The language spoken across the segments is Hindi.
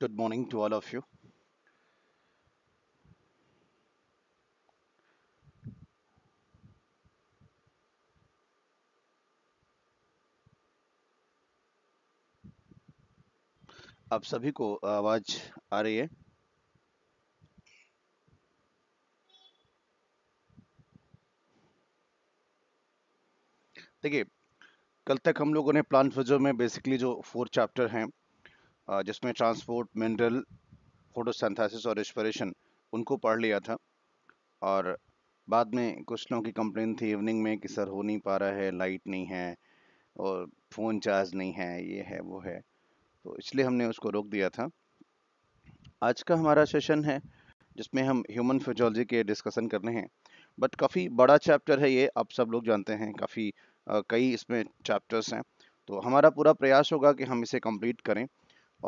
good morning to all of you आप सभी को आवाज आ रही है देखिए कल तक हम लोगों ने प्लांट फिजो में बेसिकली जो फोर चैप्टर हैं जिसमें ट्रांसपोर्ट मिनरल फोटोसेंथेसिस और रेस्परेशन उनको पढ़ लिया था और बाद में कुछ लोगों की कंप्लेन थी इवनिंग में कि सर हो नहीं पा रहा है लाइट नहीं है और फ़ोन चार्ज नहीं है ये है वो है तो इसलिए हमने उसको रोक दिया था आज का हमारा सेशन है जिसमें हम ह्यूमन फिजोलॉजी के डिस्कशन करने हैं बट काफ़ी बड़ा चैप्टर है ये आप सब लोग जानते हैं काफ़ी कई इसमें चैप्टर्स हैं तो हमारा पूरा प्रयास होगा कि हम इसे कंप्लीट करें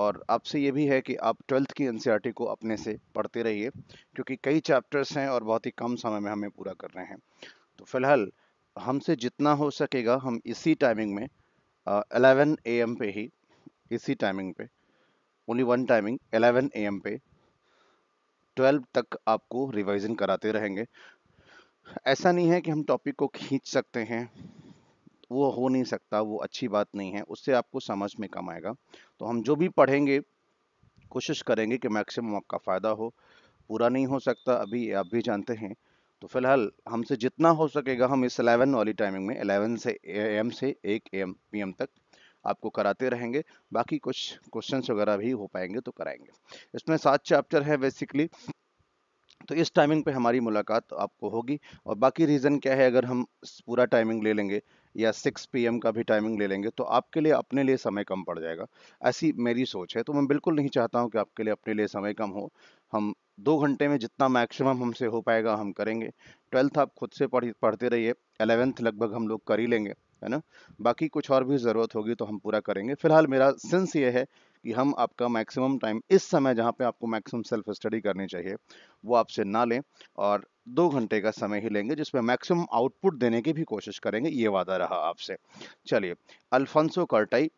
और आपसे ये भी है कि आप ट्वेल्थ की एन e को अपने से पढ़ते रहिए क्योंकि कई चैप्टर्स हैं और बहुत ही कम समय में हमें पूरा रहे हैं तो फिलहाल हमसे जितना हो सकेगा हम इसी टाइमिंग में एलेवन ए एम पे ही इसी टाइमिंग पे only one timing eleven A M पे ट्वेल्व तक आपको रिवाइजन कराते रहेंगे ऐसा नहीं है कि हम टॉपिक को खींच सकते हैं वो हो नहीं सकता वो अच्छी बात नहीं है उससे आपको समझ में कम आएगा तो हम जो भी पढ़ेंगे कोशिश करेंगे कि मैक्सिमम आपका फ़ायदा हो पूरा नहीं हो सकता अभी आप भी जानते हैं तो फिलहाल हमसे जितना हो सकेगा हम इस अलेवन वाली टाइमिंग में अलेवन से ए एम से एक ए एम पी एम तक आपको कराते रहेंगे बाकी कुछ क्वेश्चंस वगैरह भी हो पाएंगे तो कराएंगे इसमें सात चैप्टर है बेसिकली तो इस टाइमिंग पे हमारी मुलाकात आपको होगी और बाकी रीज़न क्या है अगर हम पूरा टाइमिंग ले लेंगे या 6 पीएम का भी टाइमिंग ले लेंगे तो आपके लिए अपने लिए समय कम पड़ जाएगा ऐसी मेरी सोच है तो मैं बिल्कुल नहीं चाहता हूँ कि आपके लिए अपने लिए समय कम हो हम दो घंटे में जितना मैक्सिमम हमसे हो पाएगा हम करेंगे ट्वेल्थ आप खुद से पढ़ पढ़ते रहिए एलेवेंथ लगभग हम लोग कर ही लेंगे है ना बाकी कुछ और भी ज़रूरत होगी तो हम पूरा करेंगे फिलहाल मेरा सेंस ये है कि हम आपका मैक्सिमम टाइम इस समय जहाँ पे आपको मैक्सिमम सेल्फ स्टडी करनी चाहिए वो आपसे ना लें और दो घंटे का समय ही लेंगे जिसमें मैक्सिमम आउटपुट देने की भी कोशिश करेंगे ये वादा रहा आपसे चलिए अल्फांसो कर्टाई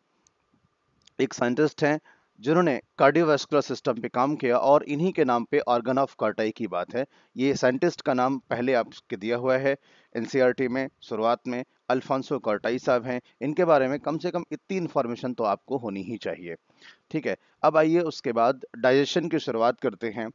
एक साइंटिस्ट हैं जिन्होंने कार्डियोवेस्कुलर सिस्टम पे काम किया और इन्हीं के नाम पे ऑर्गन ऑफ कर्टाई की बात है ये साइंटिस्ट का नाम पहले आपके दिया हुआ है एन e में शुरुआत में अल्फांसो कर्टाई साहब हैं इनके बारे में कम से कम इतनी इन्फॉर्मेशन तो आपको होनी ही चाहिए ठीक है अब आइए उसके बाद डाइजेशन की शुरुआत करते हैं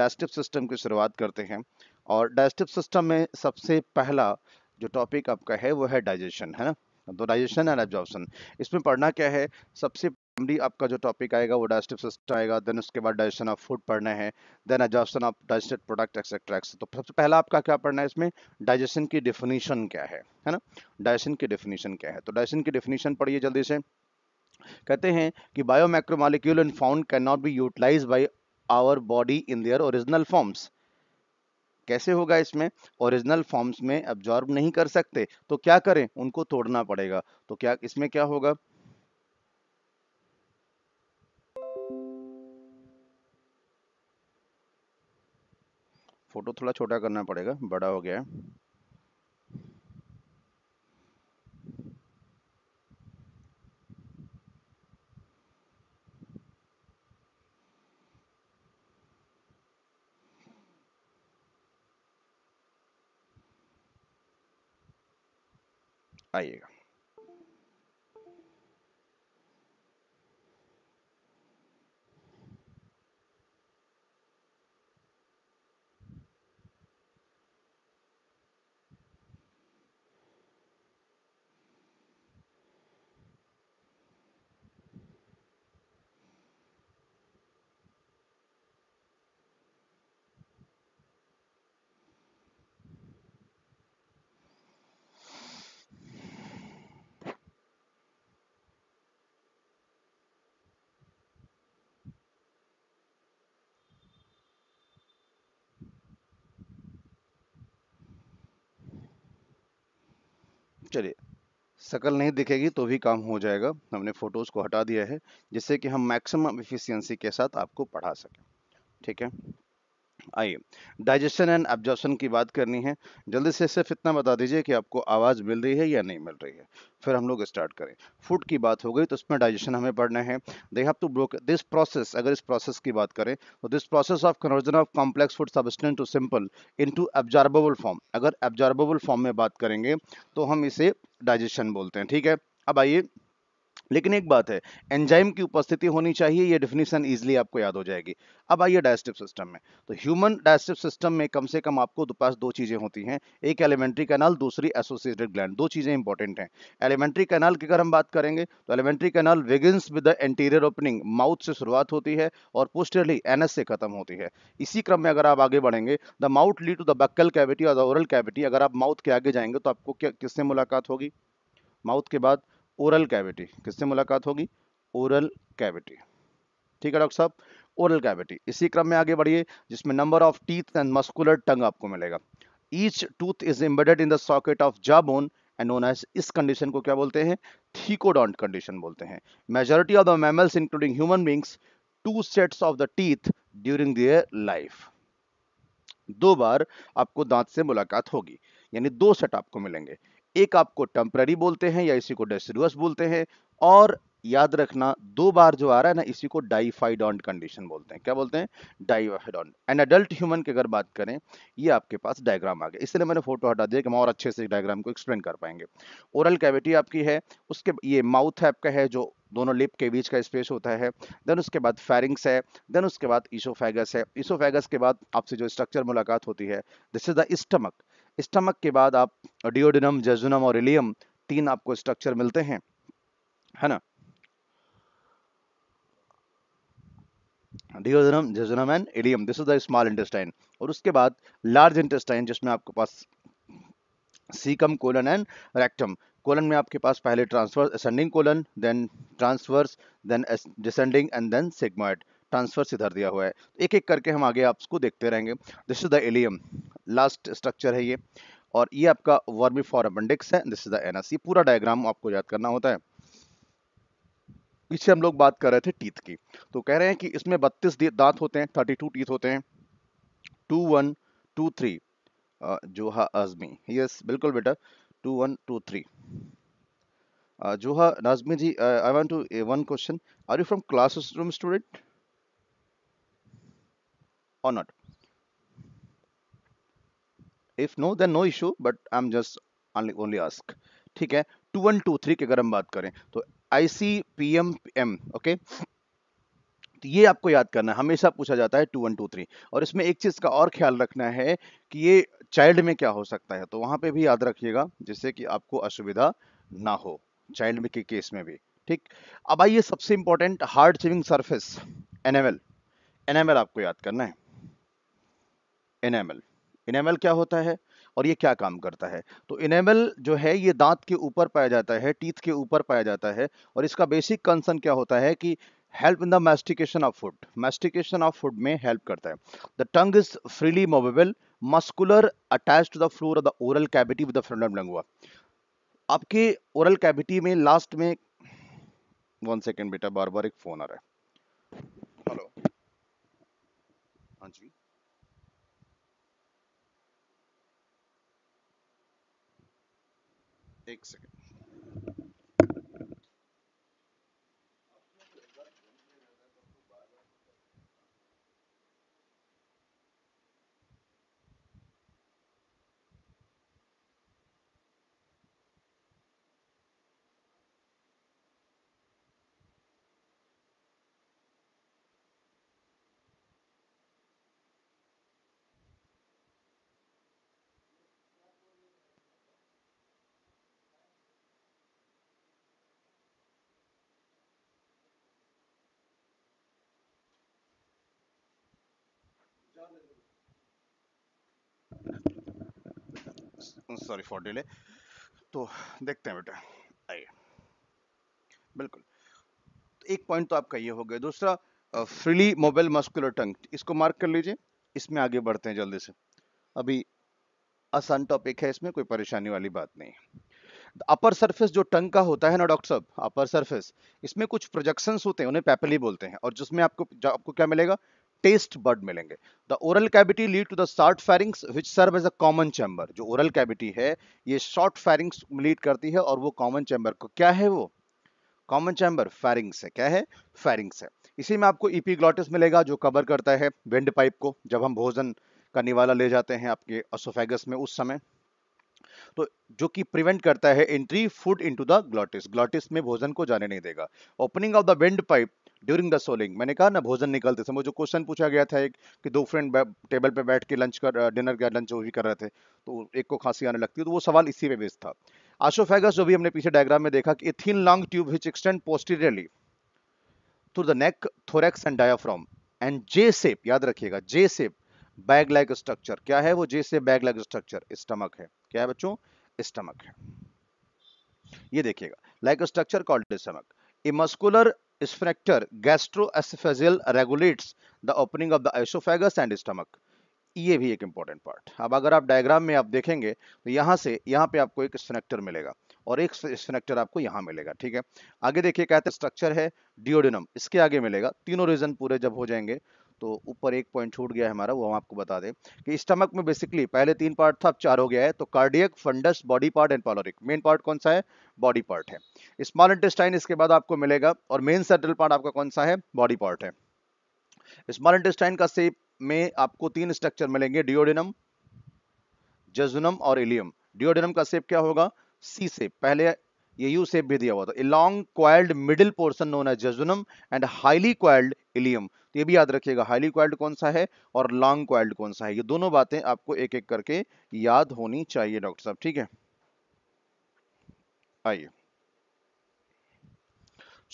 डाइजेस्टिव सिस्टम की शुरुआत करते हैं और डाइजेस्टिव सिस्टम में सबसे पहला जो टॉपिक आपका है वो है डाइजेशन है ना तो डाइजेशन एंड एब्जॉर्बन इसमें पढ़ना क्या है सबसे प्राइमरी आपका जो टॉपिक आएगा वो डाइजेस्टिव सिस्टम आएगा देन उसके बाद डाइजेशन ऑफ फूड पढ़ना है then absorption of digested product etcetera etcetera तो सबसे पहला आपका क्या पढ़ना है इसमें डाइजेशन की डिफिनीशन क्या है है ना डाइजेशन की डिफिनीशन क्या है तो डाइजेशन की डिफिनीशन पढ़िए जल्दी से कहते हैं कि bio macromolecule and found can not be utilise by our body in their original forms कैसे होगा इसमें ओरिजिनल फॉर्म्स में अब्जॉर्ब नहीं कर सकते तो क्या करें उनको तोड़ना पड़ेगा तो क्या इसमें क्या होगा फोटो थोड़ा छोटा करना पड़ेगा बड़ा हो गया है Ahí llega. शकल नहीं दिखेगी तो भी काम हो जाएगा हमने फ़ोटोज़ को हटा दिया है जिससे कि हम मैक्सिमम एफिशिएंसी के साथ आपको पढ़ा सकें ठीक है आइए डाइजेशन एंड एब्जॉर्शन की बात करनी है जल्दी से सिर्फ इतना बता दीजिए कि आपको आवाज़ मिल रही है या नहीं मिल रही है फिर हम लोग स्टार्ट करें फूड की बात हो गई तो उसमें डाइजेशन हमें पढ़ना है they have to broke this process अगर इस प्रोसेस की बात करें तो this process of conversion of complex food substance to simple into absorbable form अगर एब्जॉर्बेबल फॉर्म में बात करेंगे तो हम इसे डाइजेशन बोलते हैं ठीक है अब आइए लेकिन एक बात है एंजाइम की उपस्थिति होनी चाहिए ये डेफिनेशन इजीली आपको याद हो जाएगी अब आइए डायस्टिव सिस्टम में तो ह्यूमन डायस्टिव सिस्टम में कम से कम आपको पास दो चीज़ें होती हैं एक एलिमेंट्री कैनाल दूसरी एसोसिएटेड ग्लैंड दो चीज़ें इंपॉर्टेंट हैं एलिमेंट्री कैनाल की अगर हम बात करेंगे तो alimentary canal begins with the anterior opening mouth से शुरुआत होती है और पोस्टरली एनएस से खत्म होती है इसी क्रम में अगर आप आगे बढ़ेंगे the mouth lead to the buccal cavity और द ओरल कैविटी अगर आप माउथ के आगे जाएंगे तो आपको किससे मुलाकात होगी माउथ के बाद ओरल कैविटी किससे मुलाकात होगी ओरल कैविटी ठीक है डॉक्टर साहब ओरल कैविटी इसी क्रम में आगे बढ़िए जिसमें number of teeth and muscular tongue आपको मिलेगा each tooth is embedded in the socket of jaw bone and इस कंडीशन को क्या बोलते हैं थीकोडॉन्ट कंडीशन बोलते हैं majority of the mammals including human beings two sets of the teeth during their life दो बार आपको दांत से मुलाकात होगी यानी दो सेट आपको मिलेंगे एक आपको टेम्प्ररी बोलते हैं या इसी को डेसिडुअस बोलते हैं और याद रखना दो बार जो आ रहा है ना इसी को डाइफाइडॉन्ट कंडीशन बोलते हैं क्या बोलते हैं डाइफाइडॉन्ट एन एडल्ट ह्यूमन की अगर बात करें ये आपके पास डायग्राम आ गया इसलिए मैंने फोटो हटा दिया कि हम और अच्छे से डायग्राम को एक्सप्लेन कर पाएंगे ओरल कैविटी आपकी है उसके ये माउथ है आपका है जो दोनों लिप के बीच का स्पेस होता है देन उसके बाद फेरिंग्स है देन उसके बाद ईसोफेगस है ईसोफेगस के बाद आपसे जो स्ट्रक्चर मुलाकात होती है this is the stomach stomach के बाद आप डिओडिनम जेजुनम और इलियम तीन आपको स्ट्रक्चर मिलते हैं है ना duodenum jejunum and ileum this is the small intestine और उसके बाद लार्ज इंटेस्टाइन जिसमें आपके पास caecum colon and rectum colon में आपके पास पहले transverse ascending colon then transverse then descending and then sigmoid transverse इधर दिया हुआ है एक एक करके हम आगे आपको देखते रहेंगे this is the ileum last structure है ये और ये आपका वर्मी फॉर अपेंडिक्स है दिस इज द एनस ये पूरा डायग्राम आपको याद करना होता है पीछे हम लोग बात कर रहे थे टीथ की तो कह रहे हैं कि इसमें बत्तीस दांत होते हैं थर्टी टू टीथ होते हैं टू वन टू थ्री जोहा आजमी यस बिल्कुल बेटा to one two three Zoha Nazmi ji I want to one question are you from classroom student और not if no then no issue but I am just only ask ठीक है टू वन टू थ्री की अगर हम बात करें तो I C P M M okay तो ये आपको याद करना है हमेशा पूछा जाता है टू वन टू थ्री और इसमें एक चीज़ का और ख्याल रखना है कि ये चाइल्ड में क्या हो सकता है तो वहां पे भी याद रखिएगा जिससे कि आपको असुविधा ना हो चाइल्ड के केस में भी ठीक अब आइए सबसे important hard chewing surface enamel enamel आपको याद करना है एनएमएल इनेमल क्या होता है और ये क्या काम करता है तो इनेमल जो है ये दांत के ऊपर पाया जाता है टीथ के ऊपर पाया जाता है और इसका बेसिक कंसर्न क्या होता है कि help in the mastication of food mastication of food में हेल्प करता है the tongue is freely movable muscular attach to the floor of the oral cavity with the frontal lingua आपके ओरल कैबिटी में लास्ट में वन सेकेंड बेटा बार बार एक फ़ोन आ रहा है हेलो हाँ जी take a second. Sorry for delay तो देखते हैं बेटा आइए बिल्कुल तो एक पॉइंट तो आपका ये हो गया दूसरा फ्रीली मोबाइल मस्कुलर टंग इसको मार्क कर लीजिए इसमें आगे बढ़ते हैं जल्दी से अभी आसान टॉपिक है इसमें कोई परेशानी वाली बात नहीं अपर सरफेस जो टंग का होता है ना डॉक्टर साहब अपर सरफेस इसमें कुछ प्रोजेक्शंस होते हैं उन्हें पैपली बोलते हैं और जिसमें आपको आपको क्या मिलेगा टेस्ट बर्ड मिलेंगे the oral cavity lead to the short pharynx which serve as a common chamber जो ओरल कैबिटी है ये शॉर्ट फैरिंग्स लीड करती है और वो कॉमन चैम्बर को क्या है वो कॉमन चैम्बर फैरिंग्स है क्या है फैरिंग्स है इसी में आपको ईपीग्लॉटिस मिलेगा जो कवर करता है विंड पाइप को जब हम भोजन का निवाला ले जाते हैं आपके असोफेगस में उस समय तो जो कि प्रिवेंट करता है entry food into the glottis glottis में भोजन को जाने नहीं देगा opening of the windpipe during the swallowing मैंने कहा ना भोजन निकलते समय जो क्वेश्चन पूछा गया था एक कि दो फ्रेंड टेबल पे बैठ के लंच कर डिनर का लंच वो भी कर रहे थे तो एक को खांसी आने लगती है तो वो सवाल इसी पे बेस्ड था आशोफेगस जो भी हमने पीछे डायग्राम में देखा कि thin long tube which extend posteriorly through the neck thorax and diaphragm and J shape याद रखिएगा J shape bag like structure क्या है वो J shape bag like structure stomach है क्या है बच्चों स्टमक है ये देखिएगा like structure called stomach a muscular This factor gastroesophageal regulates the opening of the esophagus and stomach. ये भी एक इंपॉर्टेंट पार्ट अब अगर आप डायग्राम में आप देखेंगे तो यहाँ से यहाँ पे आपको एक स्नेक्टर मिलेगा और एक स्नेक्टर आपको यहाँ मिलेगा ठीक है आगे देखिए कहते हैं स्ट्रक्चर है डिओडिनम इसके आगे मिलेगा तीनों रीजन पूरे जब हो जाएंगे तो ऊपर एक पॉइंट छूट गया है हमारा वो हम आपको बता दें कि स्टमक में बेसिकली पहले तीन पार्ट था अब चार हो गया है तो cardiac fundus body part and pyloric main part कौन सा है बॉडी पार्ट है स्मॉल इंटेस्टाइन इसके बाद आपको मिलेगा और मेन सेटल पार्ट आपका कौन सा है बॉडी पार्ट है स्मॉल इंटेस्टाइन का सेप में आपको तीन स्ट्रक्चर मिलेंगे डिओडिनम जजुनम और इलियम डिओडिनम का सेप क्या होगा सी सेप पहले ये यू सेप भी दिया हुआ था long coiled middle portion known है jejunum and highly coiled ileum तो ये भी याद रखिएगा हाईली क्वाइल्ड कौन सा है और लॉन्ग क्वाइल्ड कौन सा है ये दोनों बातें आपको एक एक करके याद होनी चाहिए डॉक्टर साहब ठीक है आइए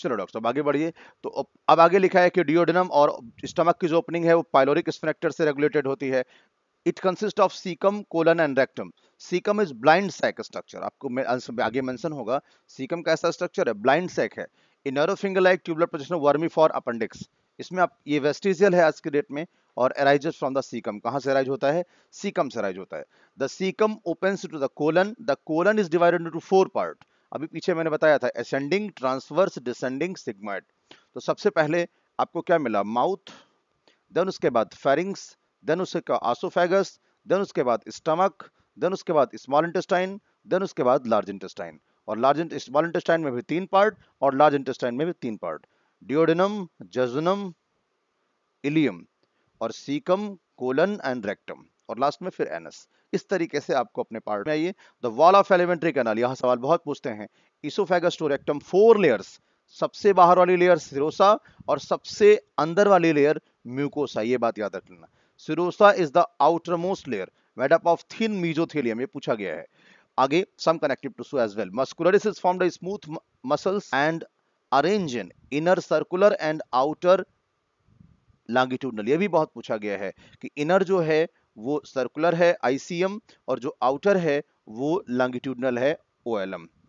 चलो डॉक्टर साहब आगे बढ़िए तो अब आगे लिखा है कि डिओडिनम और स्टमक की जो ओपनिंग है वो पायलोरिक स्फेनेक्टर से रेगुलेटेड होती है it consist of caecum colon and rectum caecum is blind sac structure आपको आगे मेंशन होगा सीकम का ऐसा स्ट्रक्चर है ब्लाइंड सैक है in finger like tubular position vermiform appendix इसमें आप ये वेस्टिजियल है आज के डेट में और एराइजेस फ्रॉम द सीकम कहाँ से एराइज होता है सीकम से एराइज होता है the caecum open to the colon the colon is divided into four part अभी पीछे मैंने बताया था असेंडिंग ट्रांसवर्स डिसेंडिंग सिग्माइड तो सबसे पहले आपको क्या मिला माउथ देन उसके बाद फेरिंग्स देन उसके आसोफेगस देन उसके बाद स्टमक देन उसके बाद स्मॉल इंटेस्टाइन देन उसके बाद लार्ज इंटेस्टाइन और लार्ज स्मॉल इंटेस्टाइन में भी तीन पार्ट और लार्ज इंटेस्टाइन में भी तीन पार्ट डिओडिनम जजुनम इलियम और सीकम कोलन एंड रेक्टम और लास्ट में फिर एनएस इस तरीके से आपको अपने पार्ट में आइए the wall of alimentary canal यह सवाल बहुत पूछते हैं oesophagus to rectum four layers सबसे बाहर वाली लेयर सिरोसा और सबसे अंदर वाली लेयर म्यूकोसा ये बात याद रख लेना serosa is the outermost layer made up of thin mesothelium ये पूछा गया है आगे some connective tissue as well muscularis is formed by smooth muscles and arrange in inner circular and outer longitudinal ये भी बहुत पूछा गया है कि इनर जो है वो सर्कुलर है आईसीएम और जो आउटर है वो लॉन्गिट्यूडनल है ओ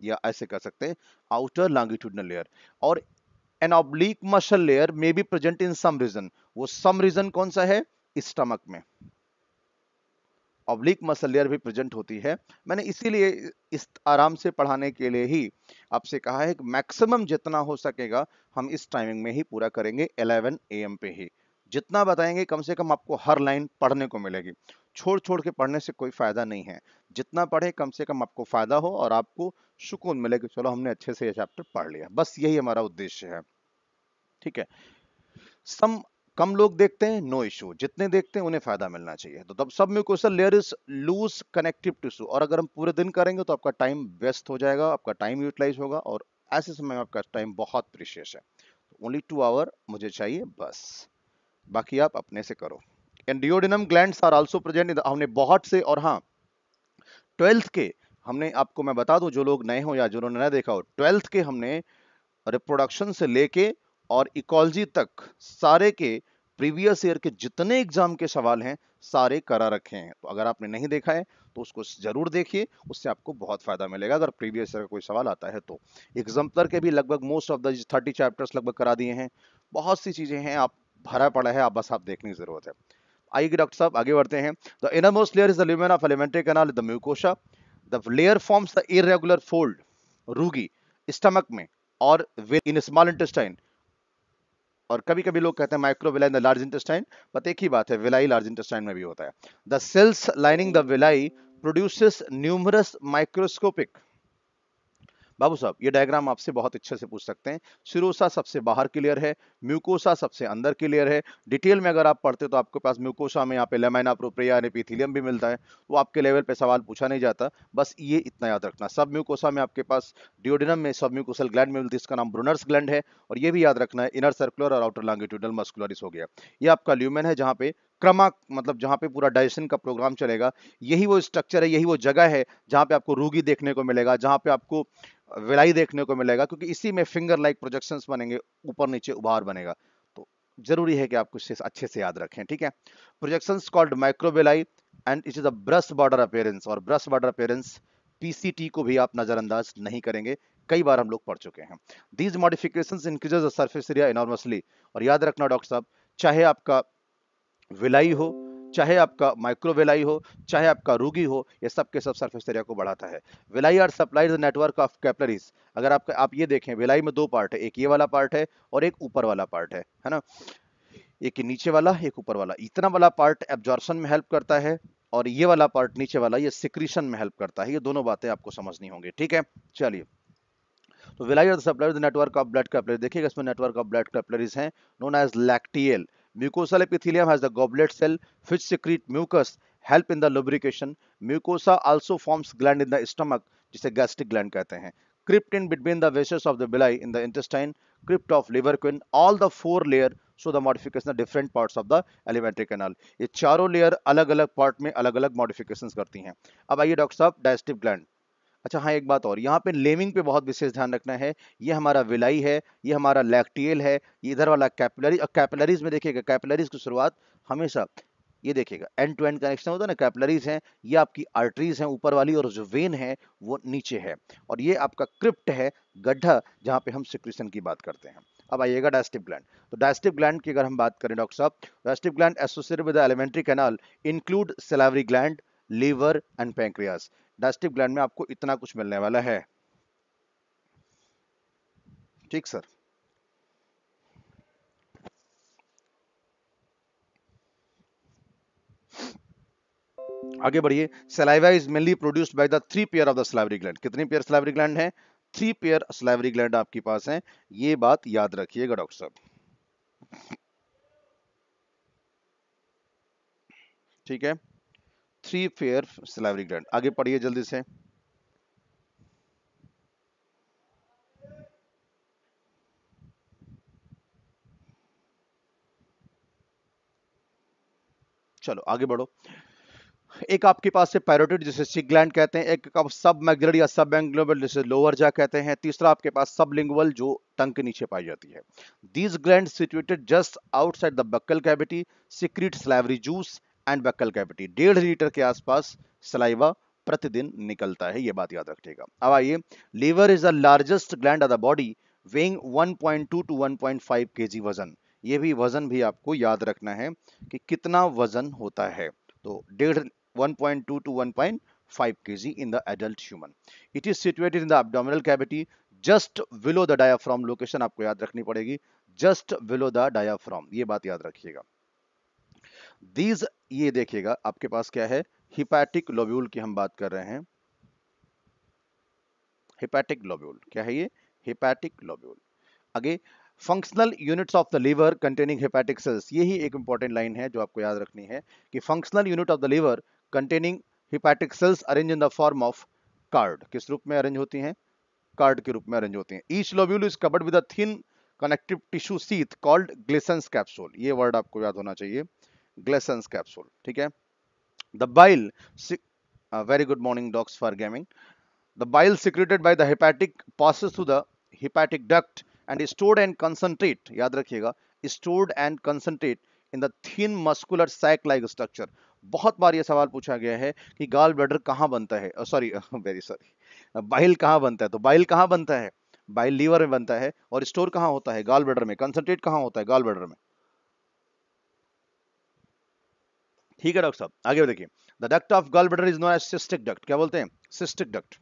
या ऐसे कह सकते हैं आउटर लॉन्गिट्यूडनल लेयर और an oblique muscle layer may be present in some region वो सम रीजन कौन सा है स्टमक में ऑब्लिक मसल लेयर भी प्रेजेंट होती है मैंने इसीलिए इस आराम से पढ़ाने के लिए ही आपसे कहा है कि मैक्सिमम जितना हो सकेगा हम इस टाइमिंग में ही पूरा करेंगे 11 एम पे ही जितना बताएंगे कम से कम आपको हर लाइन पढ़ने को मिलेगी छोड़ छोड़ के पढ़ने से कोई फ़ायदा नहीं है जितना पढ़े कम से कम आपको फ़ायदा हो और आपको सुकून मिले कि चलो हमने अच्छे से ये चैप्टर पढ़ लिया बस यही हमारा उद्देश्य है ठीक है सम कम लोग देखते हैं नो इशू जितने देखते हैं उन्हें फायदा मिलना चाहिए तो तब सब में question layer is loose connective tissue और अगर हम पूरे दिन करेंगे तो आपका टाइम वेस्ट हो जाएगा आपका टाइम यूटिलाइज होगा और ऐसे समय में आपका टाइम बहुत प्रिशियस है ओनली टू आवर मुझे चाहिए बस बाकी आप अपने से करो in duodenum gland are also present हमने बहुत से और हाँ ट्वेल्थ के हमने आपको मैं बता दूं जो लोग नए हो या जिन्होंने ना देखा हो ट्वेल्थ के हमने रिप्रोडक्शन से लेके और इकोलॉजी तक सारे के प्रीवियस ईयर के जितने एग्जाम के सवाल हैं सारे करा रखे हैं तो अगर आपने नहीं देखा है तो उसको जरूर देखिए उससे आपको बहुत फायदा मिलेगा अगर प्रीवियस ईयर का कोई सवाल आता है तो एग्जाम्पलर के भी लगभग most of the thirty chapters लगभग करा दिए हैं बहुत सी चीज़ें हैं आप भरा पड़ा है आप बस आप देखने की जरूरत है आइए डॉक्टर साहब आगे बढ़ते हैं the innermost layer is the lumen of alimentary canal the mucosa the layer forms the irregular fold rugae stomach में और इन स्मॉल इंटेस्टाइन और कभी कभी लोग कहते हैं microvilli in the large intestine but एक ही बात है विलाई लार्ज इंटेस्टाइन में भी होता है the cells lining the villi produces numerous microscopic बाबू साहब ये डायग्राम आपसे बहुत अच्छे से पूछ सकते हैं सिरोसा सबसे बाहर क्लियर है म्यूकोसा सबसे अंदर क्लियर है डिटेल में अगर आप पढ़ते तो आपके पास म्यूकोसा में यहाँ पे लेमाइना प्रोप्रिया एपिथिलियम भी मिलता है वो तो आपके लेवल पर सवाल पूछा नहीं जाता बस ये इतना याद रखना सब म्यूकोसा में आपके पास डिओडिनम में सब म्यूकोसल ग्लैंड में मिलती है इसका नाम ब्रुनर्स ग्लैंड है और ये भी याद रखना है इनर सर्कुलर और आउटर लॉन्गिट्यूडल मस्कुलरिस हो गया ये आपका ल्यूमेन है जहाँ पे क्रमक मतलब जहाँ पे पूरा डाइजेशन का प्रोग्राम चलेगा यही वो स्ट्रक्चर है यही वो जगह है जहाँ पे आपको रूगी देखने को मिलेगा जहाँ पे आपको विलाई देखने को मिलेगा क्योंकि इसी में फिंगर लाइक प्रोजेक्शंस बनेंगे ऊपर नीचे उभार बनेगा तो जरूरी है कि आप कुछ अच्छे से याद रखें ठीक है projection called microvilli and it is a brush border appearance और ब्रश बॉर्डर अपेयरेंस पी को भी आप नजरअंदाज नहीं करेंगे कई बार हम लोग पढ़ चुके हैं these modification increases the surface area enormously और याद रखना डॉक्टर साहब चाहे आपका विलाई हो चाहे आपका माइक्रो विलाई हो चाहे आपका रोगी हो ये सब के सब सरफेस एरिया को बढ़ाता है villi are supplies network of capillaries अगर आप आप ये देखें विलाई में दो पार्ट है एक ये वाला पार्ट है और एक ऊपर वाला पार्ट है है ना एक नीचे वाला एक ऊपर वाला इतना वाला पार्ट एब्जॉर्सन में हेल्प करता है और ये वाला पार्ट नीचे वाला ये सिक्रीशन में हेल्प करता है ये दोनों बातें आपको समझनी होंगी ठीक है चलिए तो villi are supplies network of blood capillary देखिएगा इसमें नेटवर्क ऑफ ब्लड कैपलरीज हैं known as lacteal Mucosal epithelium has the goblet cell which secrete mucus, help in the lubrication. Mucosa also forms gland in the stomach जिसे gastric gland कहते हैं. Crypt in between the vessels of the villi in the intestine, crypt of Leverquin, all the four layer so the modification different parts of the alimentary canal. ये चारों layer अलग-अलग part में अलग-अलग modifications करती हैं. अब आइए डॉक्टर साहब digestive gland. अच्छा हाँ एक बात और यहाँ पे लेमिंग पे बहुत विशेष ध्यान रखना है ये हमारा विलाई है ये हमारा लैक्टियल है ये इधर वाला कैपिलरी और कैपिलरीज में देखिएगा कैपिलरीज की शुरुआत हमेशा ये देखिएगा एंड टू एंड कनेक्शन होता है ना कैपिलरीज हैं ये आपकी आर्टरीज हैं ऊपर वाली और जो वेन है वो नीचे है और ये आपका क्रिप्ट है गड्ढा जहाँ पे हम सिक्रेशन की बात करते हैं अब आइएगा डायस्टिव ग्लैंड तो डायस्टिव ग्लैंड की अगर हम बात करें डॉक्टर साहब digestive gland associated with alimentary canal include salivary gland liver and pancreas digestive gland में आपको इतना कुछ मिलने वाला है ठीक सर आगे बढ़िए saliva is mainly produced by the three pair of the salivary gland कितनी पेयर सलाइवरी ग्लैंड है थ्री पेयर सलाइवरी ग्लैंड आपके पास है ये बात याद रखिएगा डॉक्टर साहब ठीक है थ्री फेयर सिलेवरी ग्लैंड आगे पढ़िए जल्दी से चलो आगे बढ़ो एक आपके पास से पैरोटिड जिसे सिक ग्लैंड कहते हैं एक सब मैग्रेड या सब एंग्लोबल जिसे लोअर जा कहते हैं तीसरा आपके पास सब लिंगुअल जो टंग के नीचे पाई जाती है these gland situated just outside the buccal cavity secrete salivary juice and buccal cavity डेढ़ लीटर के आसपास सलाइवा प्रतिदिन निकलता है ये बात याद रखिएगा अब आइए liver is the largest gland of the body weighing 1.2 to 1.5 kg वजन ये भी वजन भी आपको याद रखना है कि कितना वजन होता है तो डेढ़ 1.2 to 1.5 kg in the adult human it is situated in the abdominal cavity just below the diaphragm. Location आपको याद रखनी पड़ेगी जस्ट विलो द diaphragm. ये बात याद रखिएगा दीज ये देखिएगा आपके पास क्या है हिपैटिक लोब्यूल की हम बात कर रहे हैं हिपैटिक लोब्यूल क्या है ये हिपैटिक लोब्यूल आगे functional units of the liver containing hepatic cells ये ही एक इंपॉर्टेंट लाइन है जो आपको याद रखनी है कि functional unit of the liver containing hepatic cells arrange in the form of cord किस रूप में अरेंज होती हैं कार्ड के रूप में अरेंज होती हैं each lobule is covered with a thin connective tissue sheath called Glisson's capsule ये वर्ड आपको याद होना चाहिए ग्लेसन कैप्सूल ठीक है the bile very good morning docs for gaming the bile secreted by the hepatic passes to the hepatic duct and stored and concentrate याद रखिएगा stored and concentrate in the thin muscular sac like structure बहुत बार यह सवाल पूछा गया है कि गाल ब्लडर कहां बनता है सॉरी वेरी सॉरी बाइल कहां बनता है तो बाइल कहां बनता है बाइल लीवर में बनता है और स्टोर कहां होता है गाल ब्लडर में कंसनट्रेट कहां होता है गाल ब्लडर में ठीक है डॉक्टर साहब आगे देखिए the duct of gall bladder is known as cystic duct क्या बोलते हैं सिस्टिक डक्ट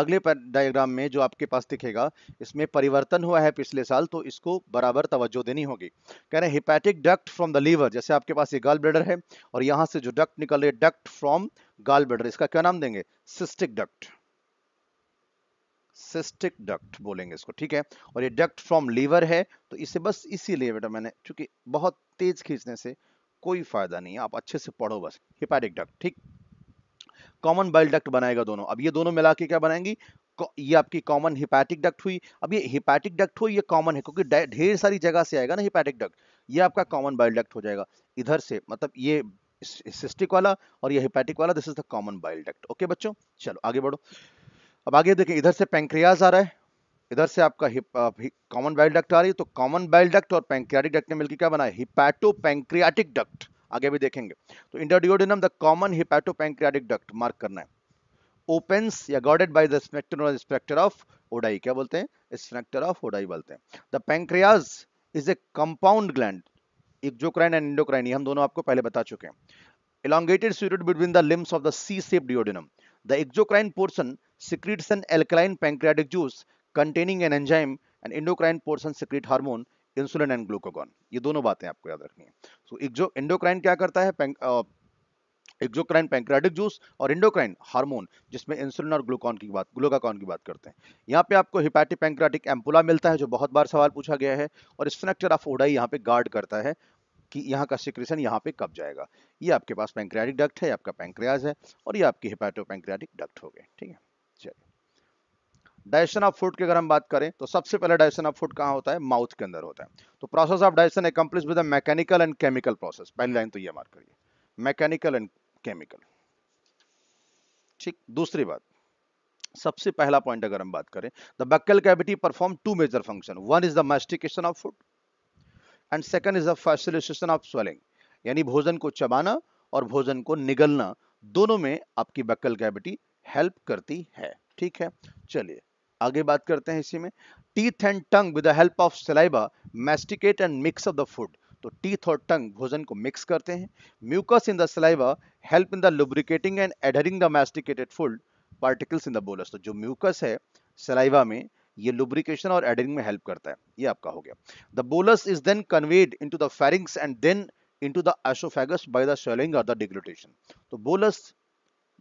अगले डायग्राम में जो आपके पास दिखेगा इसमें परिवर्तन हुआ है पिछले साल तो इसको बराबर तवज्जो देनी होगी कह रहे हैं hepatic duct from the liver जैसे आपके पास ये गाल ब्लेडर है और यहां से जो डक्ट निकल रही है डक्ट फ्रॉम गाल ब्लेडर इसका क्या नाम देंगे सिस्टिक डक्ट सिस्टिक डक्ट बोलेंगे इसको ठीक है और ये डक्ट फ्रॉम लीवर है तो इसे बस इसीलिए बेटा मैंने चूंकि बहुत तेज खींचने से कोई फायदा नहीं है आप अच्छे से पढ़ो बस हिपैटिक डक्ट ठीक कॉमन बाइल डक्ट बनाएगा दोनों अब ये दोनों मिला के क्या बनाएंगी ये आपकी कॉमन हिपैटिक डक्ट हुई अब ये हिपैटिक डक्ट हुई ये कॉमन है क्योंकि ढेर सारी जगह से आएगा ना हिपैटिक डक्ट ये आपका कॉमन बाइल डक्ट हो जाएगा इधर से मतलब ये सिस्टिक वाला और ये हिपैटिक वाला this is the common bile duct okay बच्चों चलो आगे बढ़ो अब आगे देखें इधर से पेंक्रियाज आ रहा है इधर से आपका कॉमन बाइल डक्ट आ रही है तो कॉमन बाइल डक्ट और पैंक्रियाटिक डक्ट ने मिलकर क्या बनाया हिपैटो पैंक्रियाटिक डक्ट आगे भी देखेंगे तो into duodenum the common hepato pancreatic duct mark करना है ओपेंस या guarded by the of Oddi क्या बोलते हैं स्पेक्टर ऑफ ओडाई बोलते हैं the pancreas is a compound gland exocrine and endocrine हम दोनों आपको पहले बता चुके हैं elongated situated between the limbs of the C shaped duodenum the exocrine portion secretes an alkaline pancreatic juice containing an enzyme and endocrine portion secrete hormone insulin and glucagon ये दोनों बातें आपको याद रखनी है सो so, एक्जो एंडोक्राइन क्या करता है एक्जोक्राइन पैंक्रेटिक जूस और इंडोक्राइन हार्मोन जिसमें इंसुलिन और ग्लूकॉन की बात ग्लूकाकॉन की बात करते हैं यहाँ पे आपको हिपैटिक पैंक्रेटिक एम्पुला मिलता है जो बहुत बार सवाल पूछा गया है और स्ट्रक्चर ऑफ ओडाई यहाँ पे गार्ड करता है कि यहाँ का सिक्रेशन यहाँ पे कब जाएगा ये आपके पास पैंक्रियाटिक डक्ट है आपका पैंक्रियाज है और ये आपकी हिपैटो पैंक्रियाटिक डक्ट हो गए ठीक है डाइजेशन ऑफ फूड की अगर हम बात करें तो सबसे पहले डाइजेशन ऑफ फूड कहाँ होता है माउथ के अंदर होता है तो process of digestion accomplish with mechanical and chemical process पहली लाइन तो ये मार्क करिए मैकेनिकल एंड केमिकल ठीक दूसरी बात सबसे पहला पॉइंट अगर हम बात करें the buccal cavity perform two major function one is the mastication of food and second is the facilitation of swallowing यानी भोजन को चबाना और भोजन को निगलना दोनों में आपकी बक्कल कैविटी हेल्प करती है ठीक है चलिए आगे बात करते हैं इसी में teeth and tongue with the help of saliva masticate and mix of the food तो टीथ और टंग भोजन को मिक्स करते हैं mucus in the saliva help in the lubricating and adhering the masticated food particles in the bolus तो जो म्यूकस है सिलाइबा में ये लुब्रिकेशन और एडरिंग में हेल्प करता है ये आपका हो गया the bolus is then conveyed into the pharynx and then into the oesophagus by the swallowing और द डिग्लोटेशन तो बोलस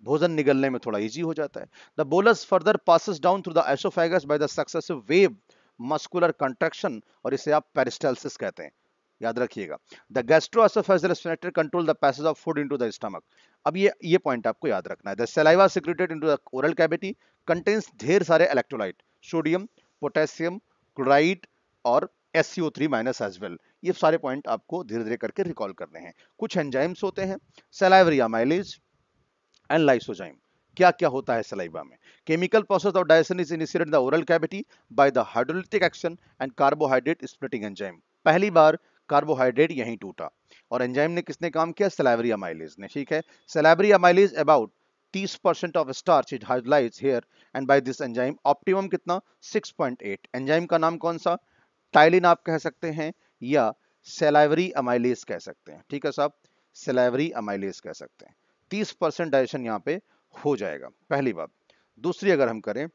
भोजन निगलने में थोड़ा इजी हो जाता है the bolus further passes down through the oesophagus by the successive wave muscular contraction और इसे आप पेरिस्टैल्सिस कहते हैं याद रखिएगा the gastro oesophageal control the passage of food into the stomach अब ये ये पॉइंट आपको याद रखना है the saliva secreted into the oral cavity contains ढेर सारे इलेक्ट्रोलाइट सोडियम पोटेशियम क्लोराइड और S C O three minus as well ये सारे पॉइंट आपको धीरे धीरे करके रिकॉल करने हैं कुछ एंजाइम्स होते हैं सेलाइवरी माइलेज and lysozyme. क्या क्या होता है सलाइबा में chemical process of digestion is initiated the oral cavity by the hydrolytic action and carbohydrate splitting enzyme पहली बार कार्बोहाइड्रेट यहीं टूटा और एंजाइम ने किसने काम किया सलाइवरी अमाइलेज ने ठीक है salivary amylase about 30% percent of starch is hydrolyse here and by this enzyme optimum कितना 6.8 एंजाइम का नाम कौन सा टाइलिन आप कह सकते हैं या सेलाइवरी अमाइलेज कह सकते हैं ठीक है साहब सेलाइवरी अमाइलेज कह सकते हैं 30 परसेंट डायजेशन यहाँ पे हो जाएगा पहली बात दूसरी अगर हम करें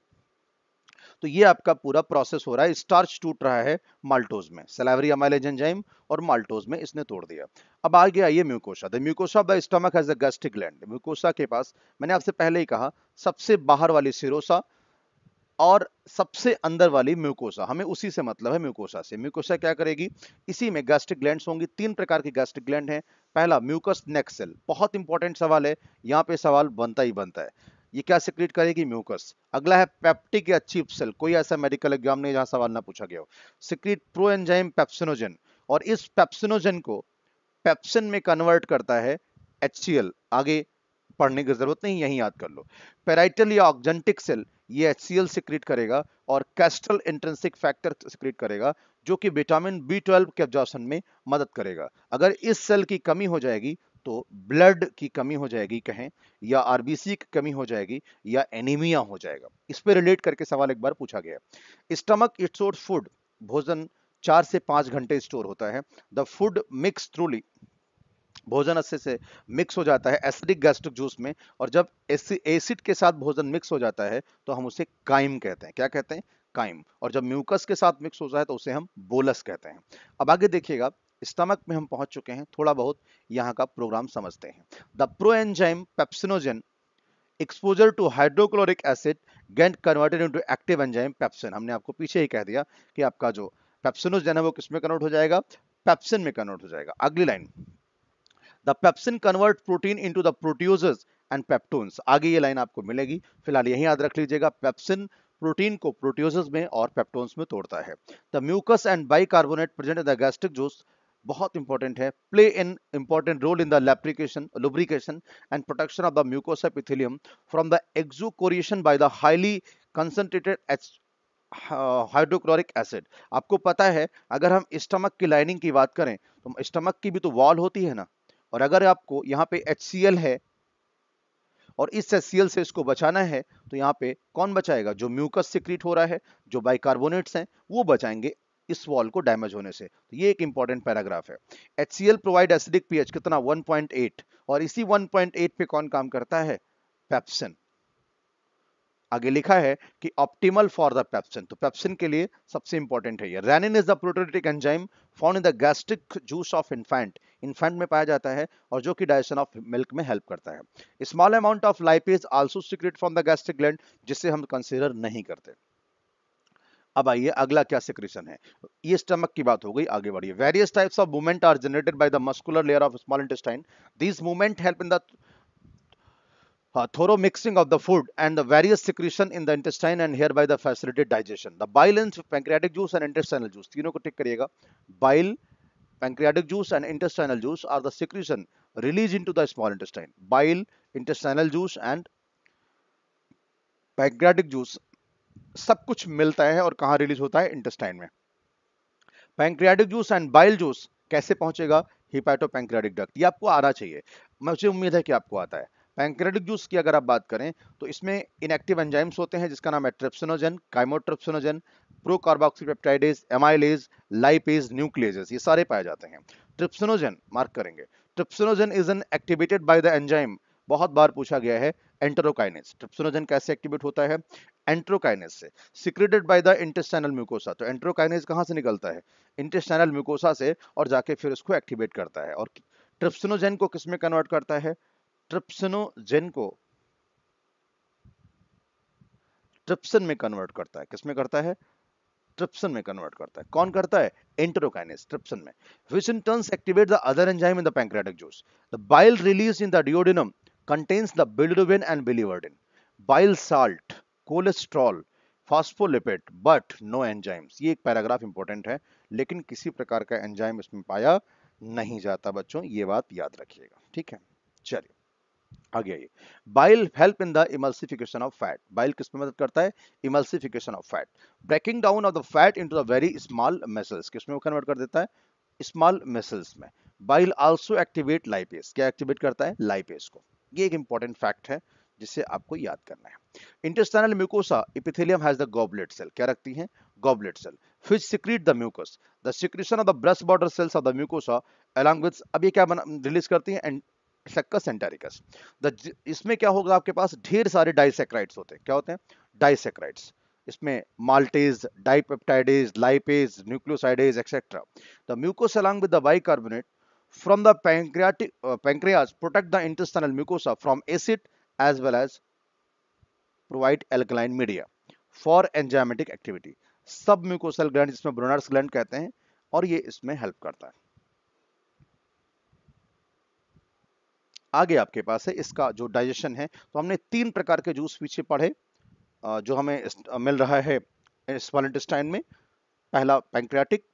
तो ये आपका पूरा प्रोसेस हो रहा है स्टार्च टूट रहा है माल्टोज में सलावरी अमाइलेज एंजाइम और माल्टोज में इसने तोड़ दिया अब आ गया ये mucosa the mucosa by stomach has a gastric gland mucosa के पास मैंने आपसे पहले ही कहा सबसे बाहर वाली सिरोसा और सबसे अंदर वाली म्यूकोसा हमें उसी से मतलब है म्यूकोसा से म्यूकोसा क्या करेगी इसी में गैस्ट्रिक ग्लैंड्स होंगी तीन प्रकार की गैस्ट्रिक ग्लैंड हैं पहला म्यूकस नेक्सेल बहुत इंपॉर्टेंट सवाल है यहाँ पे सवाल बनता ही बनता है ये क्या सिक्रेट करेगी म्यूकस अगला है पेप्टिक या चीप सेल कोई ऐसा मेडिकल एग्जाम नहीं जहां सवाल ना पूछा गया हो सिक्रेट प्रो एंजाइम पेप्सिनोजन और इस पेप्सिनोजन को पेप्सिन में कन्वर्ट करता है एच आगे पढ़ने की जरूरत नहीं यही याद कर लो पेराइटल या ऑक्जेंटिक सेल ये एच सिक्रीट करेगा और कैस्ट्रल इंट्रेंसिक फैक्टर सिक्रीट करेगा जो कि विटामिन बी ट्वेल्व के एब्जॉर्प्शन में मदद करेगा अगर इस सेल की कमी हो जाएगी तो ब्लड की कमी हो जाएगी कहें या आरबीसी की कमी हो जाएगी या एनीमिया हो जाएगा इस पर रिलेट करके सवाल एक बार पूछा गया स्टमक इट सोर्स फूड भोजन चार से पांच घंटे स्टोर होता है द फूड मिक्स थ्रूली भोजन अच्छे से मिक्स हो जाता है एसिडिक गैस्ट्रिक जूस में और जब एसिड के साथ भोजन मिक्स हो जाता है तो हम उसे काइम कहते हैं क्या कहते हैं काइम और जब म्यूकस के साथ मिक्स हो जाए तो उसे हम बोलस कहते हैं अब आगे देखिएगा स्टमक में हम पहुंच चुके हैं थोड़ा बहुत यहाँ का प्रोग्राम समझते हैं the pro enzyme pepsinogen exposure to hydrochloric acid गेंट converted into active enzyme pepsin हमने आपको पीछे ही कह दिया कि आपका जो पेप्सिनोजन है वो किसमें कन्वर्ट हो जाएगा पेप्सिन में कन्वर्ट हो जाएगा अगली line the pepsin convert protein into the proteoses and peptones आगे ये लाइन आपको मिलेगी फिलहाल यही याद रख लीजिएगा pepsin प्रोटीन को प्रोटीजेस में और पेप्टोन्स में तोड़ता है the mucus and bicarbonate present in the gastric juice बहुत इंपॉर्टेंट है play in important role in the lubrication lubrication and protection of the mucosal epithelium from the excoriation by the highly concentrated hydrochloric acid आपको पता है अगर हम स्टमक की लाइनिंग की बात करें तो स्टमक की भी तो वॉल होती है ना और अगर आपको यहाँ पे एच है और इस एच से इसको बचाना है तो यहाँ पे कौन बचाएगा जो म्यूकस सिक्रीट हो रहा है जो बाइकार्बोनेट्स हैं वो बचाएंगे इस वॉल को डैमेज होने से तो ये एक इंपॉर्टेंट पैराग्राफ है एच प्रोवाइड एसिडिक पीएच कितना 1.8 और इसी 1.8 पे कौन काम करता है पेप्सिन आगे लिखा है कि ऑप्टिमल फॉर द पेप्सिन तो पेप्सिन के लिए सबसे इंपॉर्टेंट है ये rennin is the proteolytic enzyme found in the gastric juice of infant infant में पाया जाता है और जो कि डाइजेशन ऑफ मिल्क में हेल्प करता है small amount of lipase also secrete from the gastric gland जिसे हम कंसिडर नहीं करते अब आइए अगला क्या सिक्रेशन है ये स्टमक की बात हो गई आगे बढ़िए various types of movement are generated by the muscular layer of small intestine this movement help in the uh, thorough mixing of the food and the various secretion in the intestine and hereby the facilitated digestion. The bile and pancreatic juice and intestinal juice tino ko tick kariyega bile pancreatic juice and intestinal juice are the secretion released into the small intestine. Bile, intestinal juice and pancreatic juice sab kuch milta hai aur kahan release hota hai intestine mein pancreatic juice and bile juice kaise pahunchega hepatopancreatic duct ye aapko aana chahiye mujhe ummeed hai ki aapko aata hai pancreatic juice की अगर आप बात करें तो इसमें इनएक्टिव एंजाइम्स होते हैं जिसका नाम है trypsinogen chymotrypsinogen procarboxypeptidase amylase lipase nucleases ये सारे पाए जाते हैं ट्रिप्सिनोजन मार्क करेंगे trypsinogen is an activated by the enzyme बहुत बार पूछा गया है एंटरोकाइनेस ट्रिप्सिनोजन कैसे एक्टिवेट होता है एंट्रोकाइनेस से secreted by the intestinal mucosa तो एंट्रोकाइनेस कहाँ से निकलता है इंटेस्टाइनल म्यूकोसा से और जाके फिर उसको एक्टिवेट करता है और ट्रिप्सिनोजन को किसमें कन्वर्ट करता है ट्रिप्सनोजेन को ट्रिप्सन में कन्वर्ट करता है किसमें करता है ट्रिप्सन में कन्वर्ट करता है कौन करता है एंटेरोकाइनेस ट्रिप्सन में which in turns activate the other enzyme in the pancreatic juice the bile release in the duodenum contains the bilirubin and biliverdin bile salt cholesterol phospholipid but no enzymes ये एक पैराग्राफ इंपॉर्टेंट है लेकिन किसी प्रकार का एंजाइम इसमें पाया नहीं जाता बच्चों ये बात याद रखिएगा ठीक है चलिए आगे आइए bile help in the emulsification of fat bile किस में मदद करता है emulsification of fat breaking down of the fat into the very small muscles किस में कन्वर्ट कर देता है स्मॉल मसल्स में बाइल आल्सो एक्टिवेट लाइपेस क्या एक्टिवेट करता है लाइपेस को ये एक इंपॉर्टेंट फैक्ट है जिसे आपको याद करना है intestinal mucosa epithelium has the goblet cell क्या रखती है goblet cell which secrete the mucus the secretion of the breast border cells of the mucosa along with ab ye kya release karti hai इसमें क्या होगा आपके पास ढेर सारे डाइसेक्राइड्स होते हैं क्या होते हैं डाइसेक्राइड्स इसमें maltase dipeptidase lipase nucleosidase etcetera the mucosa along with the bicarbonate from the pancreatic pancreas protect the intestinal mucosa from acid as well as provide alkaline media for enzymatic activity sub mucosal gland जिसमें ब्रोनर्स ग्लैंड कहते हैं और ये इसमें हेल्प करता है आगे आपके पास है इसका जो डाइजेशन है तो हमने तीन प्रकार के जूस पीछे पढ़े जो हमें मिल रहा है स्मॉल इंटेस्टाइन में पहला पैंक्रियाटिक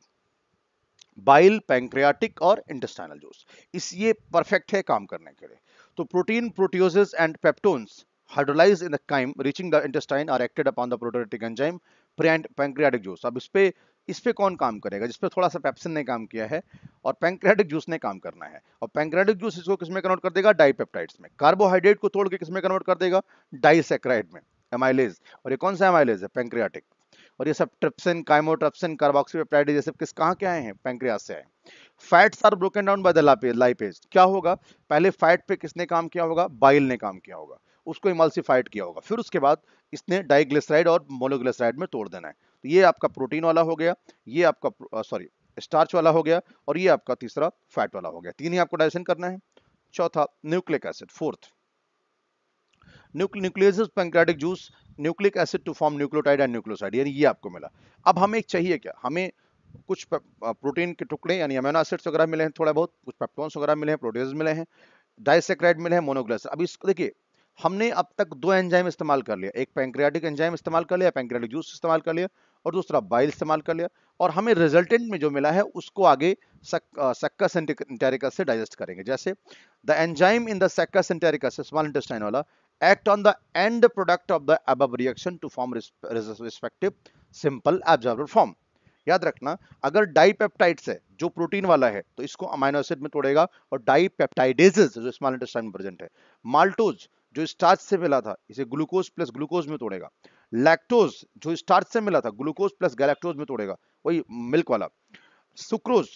बाइल पैंक्रियाटिक और इंटेस्टाइनल जूस इस ये परफेक्ट है काम करने के लिए तो protein proteoses and peptones hydrolyse in the chyme reaching the intestine are acted upon the proteolytic enzyme pre and pancreatic juice अब इस पर इस पर कौन काम करेगा जिस पर थोड़ा सा पेप्सिन ने काम किया है और पैंक्रेटिक जूस ने काम करना है और पैंक्रेटिक जूस इसको किसमें कन्वर्ट कर देगा डाईपेप्टाइड्स में कार्बोहाइड्रेट को तोड़ के किसमें कन्वर्ट कर देगा डाइसेक्राइड में एमाइलेज और ये कौन सा एमाइलेज है पैंक्रियाटिक और ये सब ट्रिप्सिन काइमोट्रिप्सिन कार्बोक्सीपेप्टाइड ये सब किस कहाँ के आए हैं पेंक्रियास से आए fats are broken down by the lipase क्या होगा पहले फैट पे किसने काम किया होगा बाइल ने काम किया होगा उसको इमल्सिफाइड किया होगा फिर उसके बाद इसने डाइग्लिसराइड और मोनोग्लिसराइड में तोड़ देना है तो ये आपका प्रोटीन वाला हो गया ये आपका सॉरी स्टार्च वाला हो गया और ये आपका तीसरा फैट वाला हो गया तीन ही आपको डाइजेशन करना है चौथा nucleic acid fourth nucleases juice nucleic acid to form nucleotide and nucleoside यानी ये आपको मिला अब हमें चाहिए क्या हमें कुछ प्रोटीन के टुकड़े यानी अमेनो एसिड्स वगैरह मिले हैं थोड़ा बहुत कुछ पेप्टोन्स वगैरह मिले हैं प्रोटीज मिले हैं डाइसेक्राइड मिले हैं मोनोग्लाइस अब इसको देखिए हमने अब तक दो एंजाइम इस्तेमाल कर लिया एक पैंक्रियाटिक एंजाइम इस्तेमाल कर लिया पैंक्रियाटिक जूस इस्तेमाल कर लिया और दूसरा बाइल इस्तेमाल कर लिया और हमें रिजल्टेंट में जो मिला है उसको आगे सक्कस एंटेरिकस से डाइजेस्ट करेंगे जैसे the enzyme in the succus entericus small intestine वाला act on the end product of the above reaction to form respective simple absorbable form याद रखना अगर डाइपेप्टाइड है जो प्रोटीन वाला है तो इसको अमाइनो एसिड में तोड़ेगा और डाइपेप्टाइडेजेस जो स्मॉल इंटेस्टाइन में प्रेजेंट है माल्टोज जो स्टार्च से मिला था इसे ग्लूकोज प्लस ग्लूकोज में तोड़ेगा लैक्टोज जो स्टार्च से मिला था ग्लूकोज प्लस गैलेक्टोज में तोड़ेगा वही मिल्क वाला सुक्रोज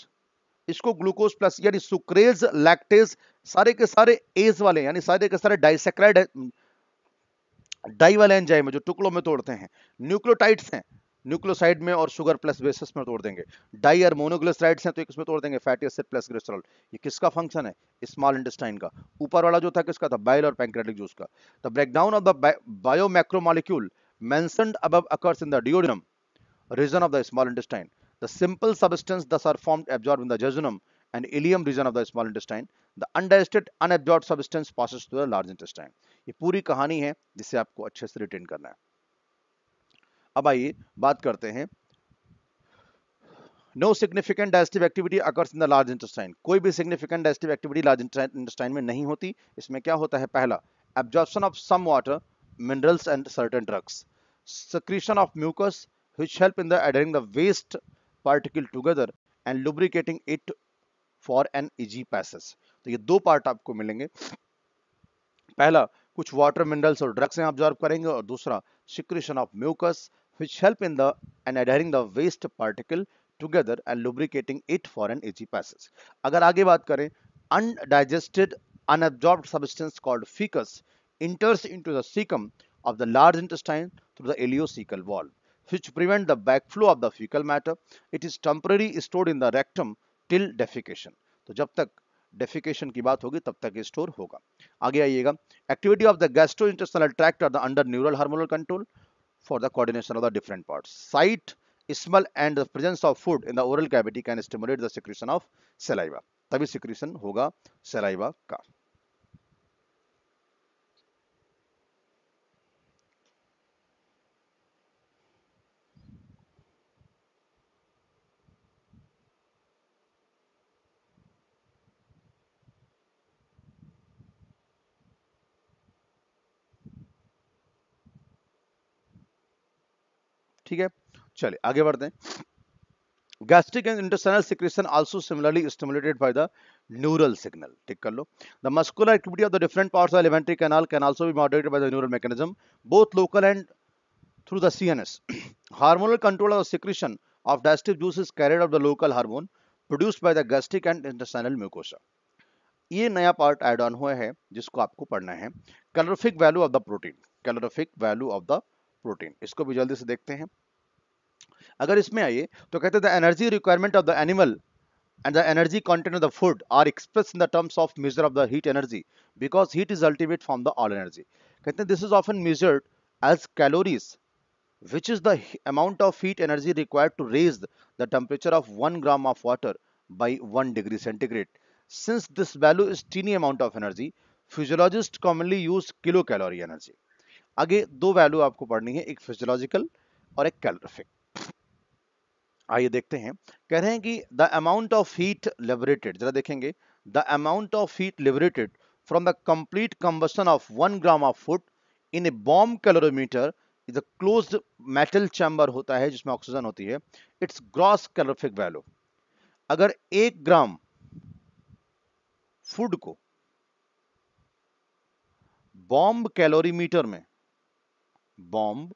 इसको ग्लूकोज प्लस यानी सुक्रेज लैक्टेज सारे के सारे एज वाले यानी सारे के सारे डाइसेक्राइड डाई वाले एंजाइम जो टुकड़ों में तोड़ते हैं न्यूक्लियोटाइड्स हैं न्यूक्लोसाइड में और शुगर प्लस बेसिस में तोड़ देंगे डाई और मोनोग्लिसराइड्स हैं तो इसमें तोड़ देंगे फैटी एसिड प्लस ग्लेस्ट्रॉल ये किसका फंक्शन है स्मॉल इंडस्टाइन का ऊपर वाला जो था किसका था बाइल और पैंक्रेटिक जूस का the breakdown of the bio macromolecule mentioned above occurs in the duodenum region of the small intestine the simple substance thus are form absorb in the jejunum and ileum region of the small intestine the undigested unabsorbed substance passes to the large intestine ये पूरी कहानी है जिसे आपको अच्छे से रिटेन करना है अब आइए बात करते हैं no significant digestive activity occurs in the large intestine कोई भी significant digestive activity large intestine में नहीं होती इसमें क्या होता है पहला absorption of some water minerals and certain drugs secretion of mucus which help in the adhering the waste particle together and lubricating it for an easy passes तो ये दो पार्ट आपको मिलेंगे पहला कुछ वाटर मिनरल्स और ड्रग्स हैं ऑब्जॉर्व करेंगे और दूसरा secretion of mucus which help in the and adhering the waste particle together and lubricating it for an easy passage. agar aage baat kare undigested unabsorbed substance called fecus enters into the cecum of the large intestine through the ileocecal wall which prevent the backflow of the fecal matter. It is temporarily stored in the rectum till defecation. to jab tak defecation की बात होगी तब तक स्टोर होगा आगे आइएगा activity of the gastrointestinal tract are the under neural hormonal control for the coordination of the different parts. Sight, smell and the presence of food in the oral cavity can stimulate the secretion of saliva. That is, secretion hoga saliva ka. ठीक है चलिए आगे बढ़ते हैं gastric and intestinal secretion also similarly stimulated by the neural signal ठीक कर लो the muscular activity of the different parts of alimentary canal can also be moderated by the neural mechanism both local and through the CNS hormonal control of secretion of digestive juice is carried of the local hormone produced by the gastric and intestinal mucosa ये नया पार्ट ऐड ऑन हुआ है जिसको आपको पढ़ना है calorific value of the protein calorific value of the protein इसको भी जल्दी से देखते हैं अगर इसमें आइए तो कहते हैं the energy requirement of the animal and the energy content of the food are express in the terms of measure of the heat energy because heat is ultimate from the all energy कहते हैं this is often measured as calories which is the amount of heat energy required to raise the temperature of one gram of water by one degree centigrade since this value is tiny amount of energy physiologist commonly use kilocalorie energy आगे दो वैल्यू आपको पढ़नी है एक फिजियोलॉजिकल और एक कैलोरिफिक आइए देखते हैं कह रहे हैं कि the amount of heat liberated जरा देखेंगे the amount of heat liberated from the complete combustion of one gram of food in a bomb calorimeter is a close metal chamber होता है जिसमें ऑक्सीजन होती है इट्स ग्रॉस कैलोरिफिक वैल्यू अगर एक ग्राम फूड को बॉम्ब कैलोरीमीटर में बॉम्ब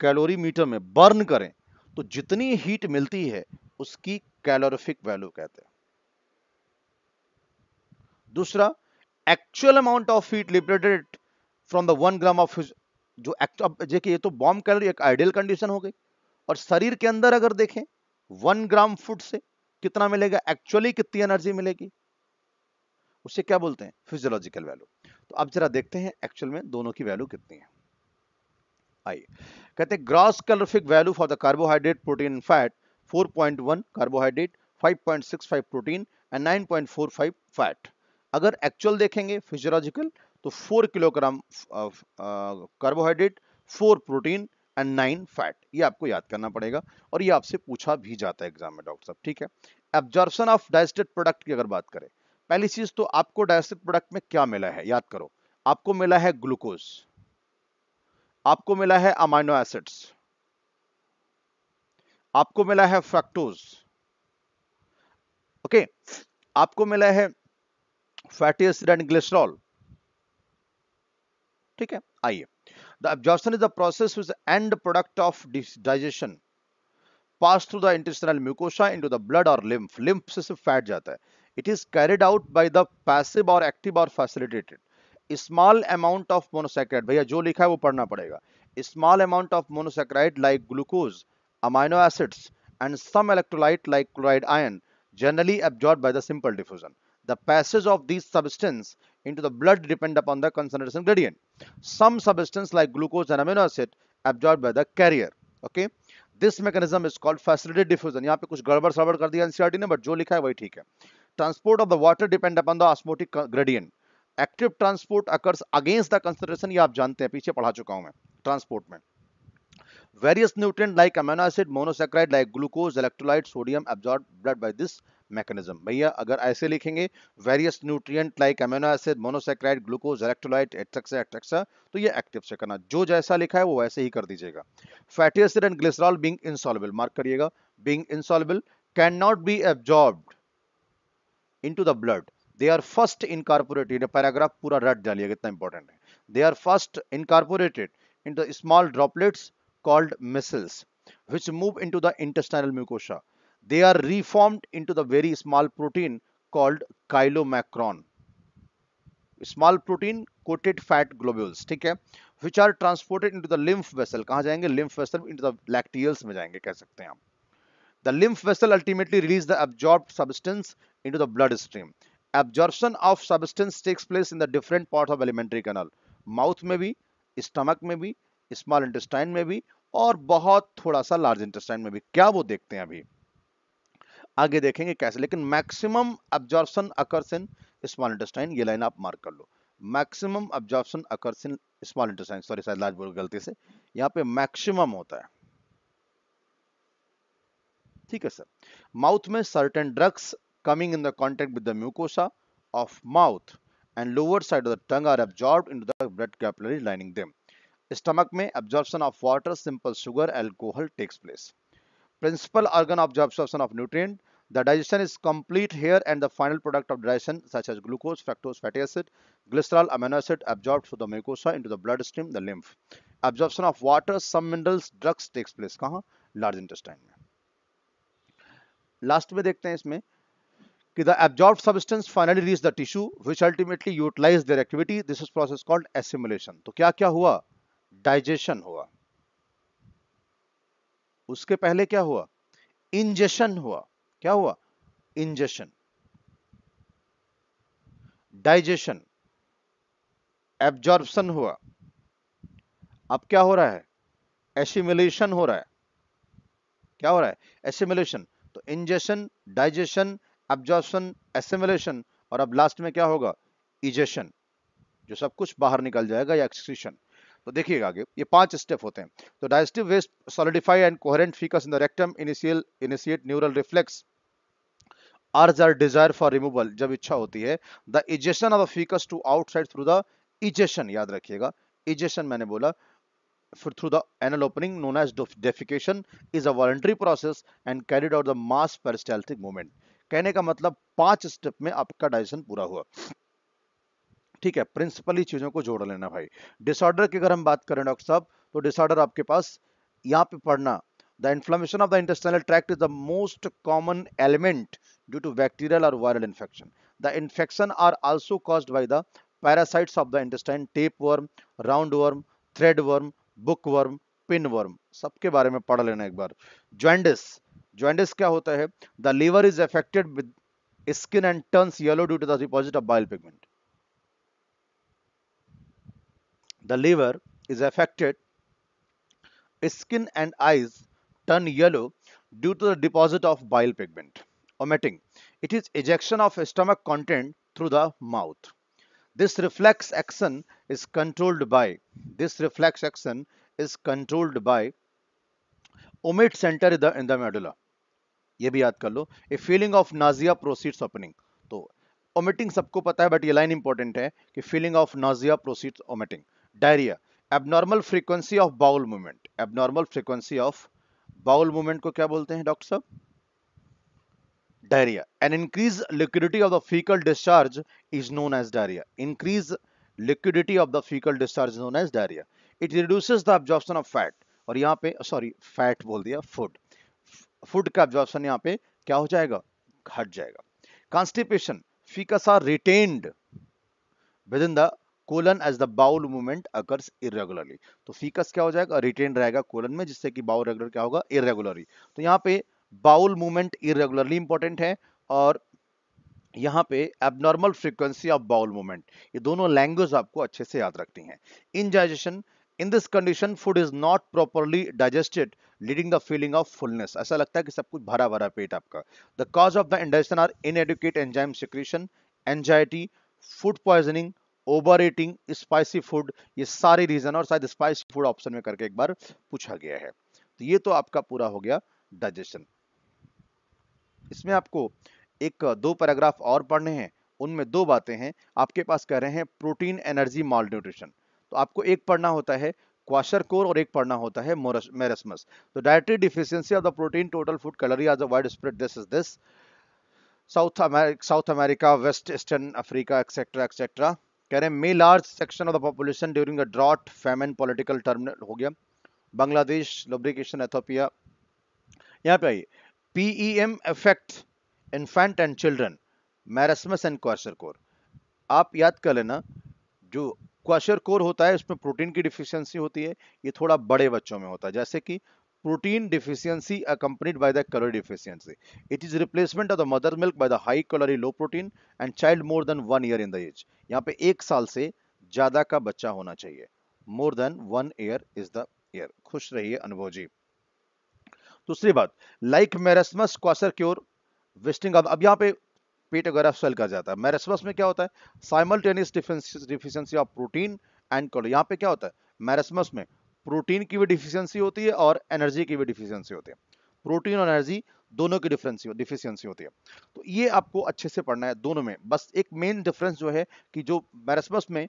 कैलोरी मीटर में बर्न करें तो जितनी हीट मिलती है उसकी कैलोरिफिक वैल्यू कहते हैं दूसरा actual amount of heat liberated from the one gram of जो देखिए ये तो बॉम्ब कैलोरी एक आइडियल कंडीशन हो गई और शरीर के अंदर अगर देखें वन ग्राम फूड से कितना मिलेगा एक्चुअली कितनी एनर्जी मिलेगी उसे क्या बोलते हैं फिजियोलॉजिकल वैल्यू तो अब जरा देखते हैं एक्चुअल में दोनों की वैल्यू कितनी है आई कहते हैं gross calorific value for the carbohydrate protein fat 4.1 carbohydrate 5.65 protein and 9.45 fat अगर एक्चुअल देखेंगे फिजियोलॉजिकल तो 4 kilogram carbohydrate 4 protein and 9 fat ये आपको याद करना पड़ेगा और ये आपसे पूछा भी जाता है एग्जाम में डॉक्टर साहब ठीक है एब्जॉर्प्शन ऑफ डाइजेस्टेड प्रोडक्ट की अगर बात करें पहली चीज तो आपको डाइजेस्टेड प्रोडक्ट में क्या मिला है याद करो आपको मिला है ग्लूकोज आपको मिला है अमाइनो एसिड्स आपको मिला है फ्रक्टोज ओके okay. आपको मिला है फैटी एसिड एंड ग्लिसरॉल ठीक है आइए the absorption is the process which end product of digestion pass through the intestinal in into the blood और लिम्फ लिम्फ से सिर्फ फैट जाता है it is carried out by the passive और एक्टिव और facilitated small amount of monosaccharide भैया जो लिखा है वो पढ़ना पड़ेगा small amount of monosaccharide like glucose amino acids and some electrolyte like chloride ion generally absorb by the simple diffusion the passage of this substance into the blood depend upon the concentration gradient some substance like glucose and amino acid absorb by the carrier okay this mechanism is called facilitated diffusion यहां पे कुछ गड़बड़ सड़बड़ कर दिया एनसीआर e ने बट जो लिखा है वही ठीक है transport of the water depend upon the osmotic gradient active transport occurs against the concentration ये आप जानते हैं पीछे पढ़ा चुका हूं मैं ट्रांसपोर्ट में various nutrient like amino acid monosaccharide like glucose electrolyte sodium absorb blood by this mechanism भैया अगर ऐसे लिखेंगे various nutrient like amino acid monosaccharide glucose electrolyte etcetera etcetera तो ये एक्टिव से करना जो जैसा लिखा है वो वैसे ही कर दीजिएगा fatty acid and glycerol being insoluble mark करिएगा being insoluble can not be absorbed into the blood They are first incorporated. Paragraph पूरा रट डालिए कितना important है दे they are first incorporated into small droplets called missiles which move into the intestinal mucosa. They are reformed into the very small protein called chylomacron. Small protein coated fat globules, ठीक which are transported into the lymph vessel. कहाँ जाएंगे lymph vessel into the lacteals में जाएंगे कह सकते हैं The lymph vessel ultimately release the absorbed substance into the blood stream. Absorption of substance takes place in the different part of alimentary canal mouth में भी स्टमक में भी स्मॉल इंटेस्टाइन में भी और बहुत थोड़ा सा लार्ज इंटेस्टाइन में भी क्या वो देखते हैं अभी आगे देखेंगे कैसे लेकिन maximum absorption occurs in small intestine ये लाइन आप मार्क कर लो maximum absorption occurs in small intestine sorry शायद लार्ज बोल गलती से यहाँ पे मैक्सिमम होता है ठीक है सर माउथ में certain drugs coming in the contact with the mucosa of mouth and lower side of the tongue are absorbed into the blood capillary lining them. Stomach mein absorption of water, simple sugar, alcohol takes place. Principal organ of absorption of nutrient. The digestion is complete here and the final product of digestion such as glucose, fructose, fatty acid, glycerol, amino acid absorbed through the mucosa into the blood stream the lymph. Absorption of water, some minerals, drugs takes place. kahan Large intestine mein Last mein dekhte hain isme कि the absorb substance finally reach the tissue which ultimately utilize their activity this is process called assimilation तो क्या क्या हुआ डाइजेशन हुआ उसके पहले क्या हुआ इंजेशन हुआ क्या हुआ इंजेशन डाइजेशन एब्जॉर्बन हुआ अब क्या हो रहा है एसिमुलेशन हो रहा है क्या हो रहा है एसिमुलेशन तो इंजेशन डाइजेशन एब्जॉर्शन एसिमिलेशन और अब लास्ट में क्या होगा इजेशन जो सब कुछ बाहर निकल जाएगा या एक्सक्रीशन तो देखिएगा आगे ये पांच स्टेप होते हैं तो digestive waste solidify and coherent faeces in the rectum initial initiate neural reflex urge or desire for removal जब इच्छा होती है the egestion of a faeces to outside through the egestion याद रखिएगा इजेशन मैंने बोला फिर through the anal opening known as defecation is a voluntary process and carried out the mass peristaltic movement कहने का मतलब पांच स्टेप में आपका डाइजेशन पूरा हुआ ठीक है प्रिंसिपली चीजों को जोड़ लेना भाई डिसऑर्डर की अगर हम बात करें डॉक्टर साहब तो डिसऑर्डर आपके पास यहाँ पे पढ़ना the inflammation of the intestinal tract is the most common ailment due to bacterial और viral infection the infection are also caused by the of the intestine tapeworm roundworm threadworm hookworm pinworm सबके बारे में पढ़ लेना एक बार ज्वाइंडिस जॉइंटिस क्या होता है the liver is affected skin and turns yellow due to the deposit of bile pigment. The liver is affected, skin and eyes turn yellow due to the deposit of bile pigment. Omitting. It is ejection of stomach content through the mouth. This reflex action is controlled by this reflex action is controlled by omit center in the medulla. ये भी याद कर लो a feeling of nausea precedes vomiting तो ओमिटिंग सबको पता है बट ये लाइन इंपॉर्टेंट है कि feeling of nausea precedes vomiting diarrhoea abnormal frequency of bowel movement abnormal frequency of bowel movement को क्या बोलते हैं डॉक्टर साहब diarrhoea an increase liquidity of the faecal discharge is known as diarrhoea increase liquidity of the faecal discharge known as diarrhoea it reduces the absorption of fat और यहाँ पे सॉरी फैट बोल दिया फूड फूड का एब्जॉर्प्शन यहाँ पे क्या हो जाएगा घट जाएगा constipation faeces are retained within the colon as the bowel movement occurs irregularly तो फीकस क्या हो जाएगा रिटेन रहेगा कोलन में जिससे कि बाउल रेगुलर क्या होगा इरेगुलरली तो यहाँ पे बाउल मूवमेंट इरेगुलरली इंपॉर्टेंट है और यहाँ पे abnormal frequency of bowel movement ये दोनों लैंग्वेज आपको अच्छे से याद रखती हैं indigestion in this condition food is not properly digested leading the feeling of fullness ऐसा लगता है कि सब कुछ भरा भरा पेट आपका the cause of the indigestion are inadequate enzyme secretion anxiety food poisoning overeating spicy food ये सारे रीजन और शायद स्पाइसी फूड ऑप्शन में करके एक बार पूछा गया है तो ये तो आपका पूरा हो गया डाइजेशन इसमें आपको एक दो पैराग्राफ और पढ़ने हैं उनमें दो बातें हैं आपके पास कह रहे हैं प्रोटीन एनर्जी माल न्यूट्रिशन तो आपको एक पढ़ना होता है क्वाशर कोर और एक पढ़ना होता है मेरसमस तो dietary deficiency of the protein total food calorie आज widespread this is this South America South America west eastern Africa etcetera etcetera कह रहे हैं may large section of the population during a drought famine political turmoil हो गया बांग्लादेश लुब्रिकेशन एथोपिया यहाँ पे आइए PEM effect infant and children marasmus and kwashiorkor आप याद कर लेना जो क्वाशर कोर होता है उसमें प्रोटीन की डिफिशियंसी होती है ये थोड़ा बड़े बच्चों में होता है जैसे कि protein deficiency accompanied by the calorie deficiency it is replacement of the mother milk by the high calorie low protein and child more than one year in the age यहाँ पे एक साल से ज्यादा का बच्चा होना चाहिए more than one year is the year खुश रहिए अनुभव जी दूसरी बात like marasmus kwashiorkor wasting अब यहाँ पे पेट वगैरह स्वेल कर जाता है मैरसमस में क्या होता है simultaneous deficiency of protein and calorie यहाँ पे क्या होता है मैरसमस में प्रोटीन की भी डिफिशियंसी होती है और एनर्जी की भी डिफिशियंसी होती है प्रोटीन और एनर्जी दोनों की डिफरेंसी डिफिशियंसी होती है तो ये आपको अच्छे से पढ़ना है दोनों में बस एक मेन डिफरेंस जो है कि जो मैरसमस में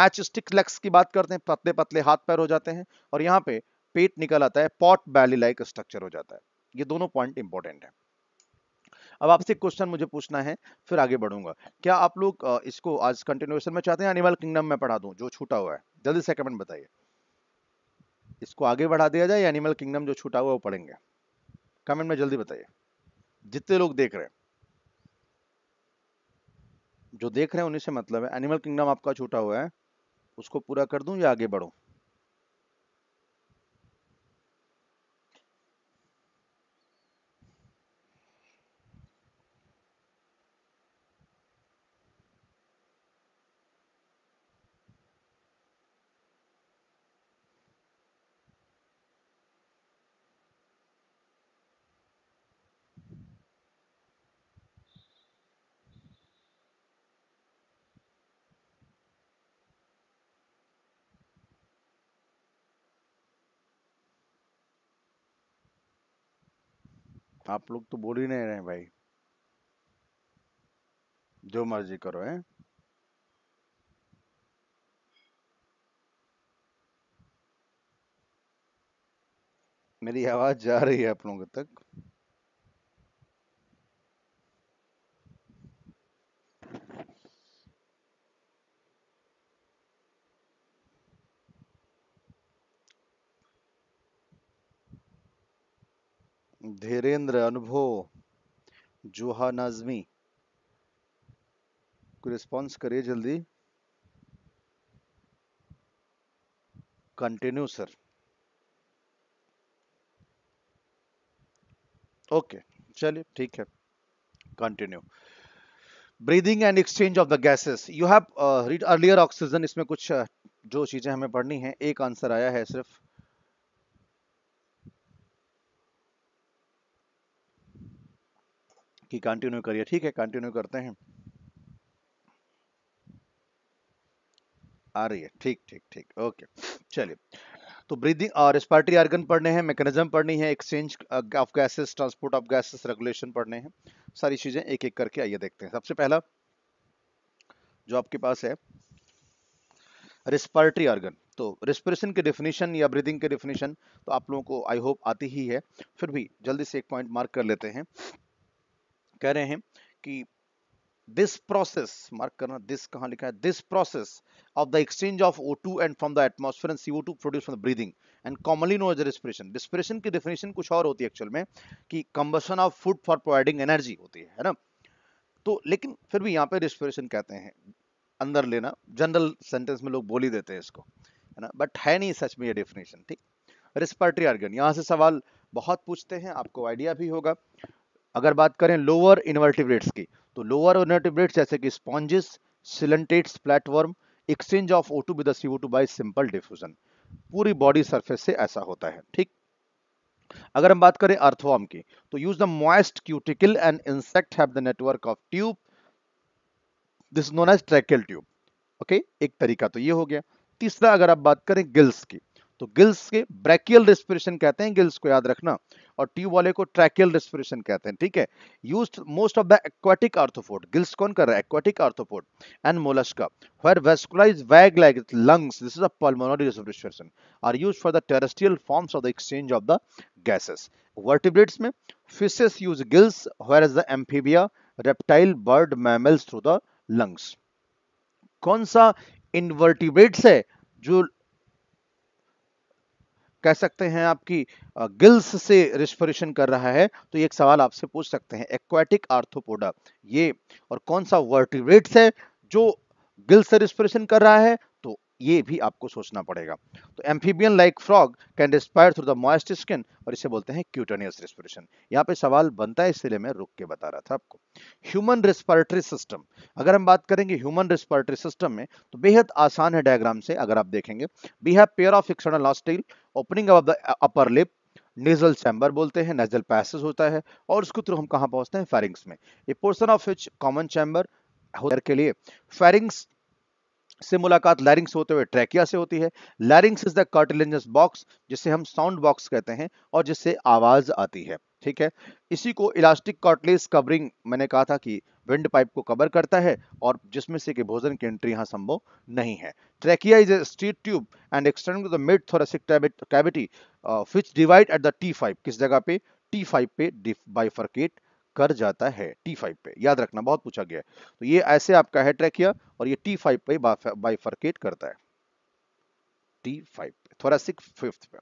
मैच स्टिक लेग्स की बात करते हैं पतले पतले हाथ पैर हो जाते हैं और यहाँ पे पेट निकल आता है पॉट बैली लाइक स्ट्रक्चर हो जाता है ये दोनों पॉइंट इंपॉर्टेंट है अब आपसे क्वेश्चन मुझे पूछना है फिर आगे बढ़ूंगा क्या आप लोग इसको आज कंटिन्यूएशन में चाहते हैं एनिमल किंगडम में पढ़ा दूं जो छूटा हुआ है जल्दी से कमेंट बताइए इसको आगे बढ़ा दिया जाए एनिमल किंगडम जो छूटा हुआ है वो पढ़ेंगे कमेंट में जल्दी बताइए जितने लोग देख रहे हैं जो देख रहे हैं उन्हीं से मतलब है एनिमल किंगडम आपका छूटा हुआ है उसको पूरा कर दूं या आगे बढ़ूं आप लोग तो बोल ही नहीं रहे भाई जो मर्जी करो है मेरी आवाज जा रही है आप लोगों तक धीरेन्द्र अनुभव जोहा नाजमी कोई रिस्पॉन्स करिए जल्दी कंटिन्यू सर ओके चलिए ठीक है continue breathing and exchange of the gases you have read earlier oxygen इसमें कुछ uh, जो चीजें हमें पढ़नी है एक आंसर आया है सिर्फ कि कंटिन्यू करिए ठीक है कंटिन्यू करते हैं आ रही है ठीक ठीक ठीक ओके चलिए तो ब्रीदिंग और रेस्पिरेटरी आर्गन पढ़ने हैं मैकेनिज्म पढ़नी है exchange of gases transport of gases regulation पढ़ने हैं सारी चीजें एक एक करके आइए देखते हैं सबसे पहला जो आपके पास है रेस्पिरेटरी आर्गन तो रेस्पिरेशन के डेफिनेशन या ब्रीदिंग के डेफिनेशन तो आप लोगों को आई होप आती ही है फिर भी जल्दी से एक पॉइंट मार्क कर लेते हैं कह रहे हैं कि दिस प्रोसेस मार्क करना दिस कहाँ लिखा है this process of the exchange of O two and from the atmosphere and CO two produce from breathing and commonly known as respiration respiration की डेफिनेशन कुछ और होती है एक्चुअल में कि combustion of food for providing energy होती है है ना तो लेकिन फिर भी यहाँ पे रेस्पिरेशन कहते हैं अंदर लेना जनरल सेंटेंस में लोग बोल ही देते हैं इसको है ना बट है नहीं सच में ये डेफिनेशन ठीक रिस्पर्टरी आर्गन यहाँ से सवाल बहुत पूछते हैं आपको आइडिया भी होगा अगर बात करें लोअर रेट्स की तो लोअर रेट्स जैसे कि sponges coelenterates platform exchange of O two with C O two by simple diffusion पूरी बॉडी सरफेस से ऐसा होता है ठीक अगर हम बात करें अर्थवॉर्म की तो use the moist cuticle and insect have the network of tube this known as tracheal tube okay एक तरीका तो ये हो गया तीसरा अगर आप बात करें गिल्स की तो गिल्स के ब्रैकियल रेस्पिरेशन कहते हैं गिल्स को याद रखना और ट्यूब वाले को ट्रैकियल रेस्पिरेशन कहते हैं ठीक है use most of the aquatic arthropod gills कौन कर रहा है aquatic arthropod and mollusca where vascularise bag like lungs this is a pulmonary respiration are use for the terrestrial forms of the exchange of the gases vertebrates में fishes use gills where is the amphibia reptile bird mammals through the lungs कौन सा इनवर्टिब्रेट्स है जो कह सकते हैं आपकी गिल्स से रिस्परेशन कर रहा है तो ये एक सवाल आपसे पूछ सकते हैं एक्वाटिक आर्थोपोडा ये और कौन सा वर्टिब्रेट्स है जो गिल्स से रिस्परेशन कर रहा है ये भी आपको सोचना पड़ेगा तो amphibian like frog can respire through the moist skin और इसे बोलते हैं क्यूटोनियस रेस्पिरेशन यहाँ पे सवाल बनता है इसलिए मैं रुक के बता रहा था आपको ह्यूमन रेस्पिरेटरी सिस्टम अगर हम बात करेंगे ह्यूमन रेस्पिरेटरी सिस्टम में तो बेहद आसान है डायग्राम से अगर आप देखेंगे we have pair of external nostril opening of the upper lip nasal chamber बोलते हैं नेजल पैसेज होता है और उसके थ्रू हम कहाँ पहुंचते हैं फेरिंग्स में a portion of which common chamber के लिए फेरिंग्स से मुलाकात लैरिंग्स होते हुए ट्रैकिया से होती है larynx is the cartilaginous box जिसे हम साउंड बॉक्स कहते हैं और जिससे आवाज आती है ठीक है इसी को इलास्टिक कॉटलेज कवरिंग मैंने कहा था कि विंड पाइप को कवर करता है और जिसमें से कि भोजन की एंट्री यहाँ संभव नहीं है trachea is a straight tube and extend to the mid thoracic cavity which divide at the T किस जगह पे टी पे डिफ बाइफर्केट कर जाता है टी फाइव पे याद रखना बहुत पूछा गया है तो ये ऐसे आपका है ट्रैकिया और ये टी फाइव पे बाइफर्केट करता है टी फाइव पे थोरेसिक फिफ्थ पे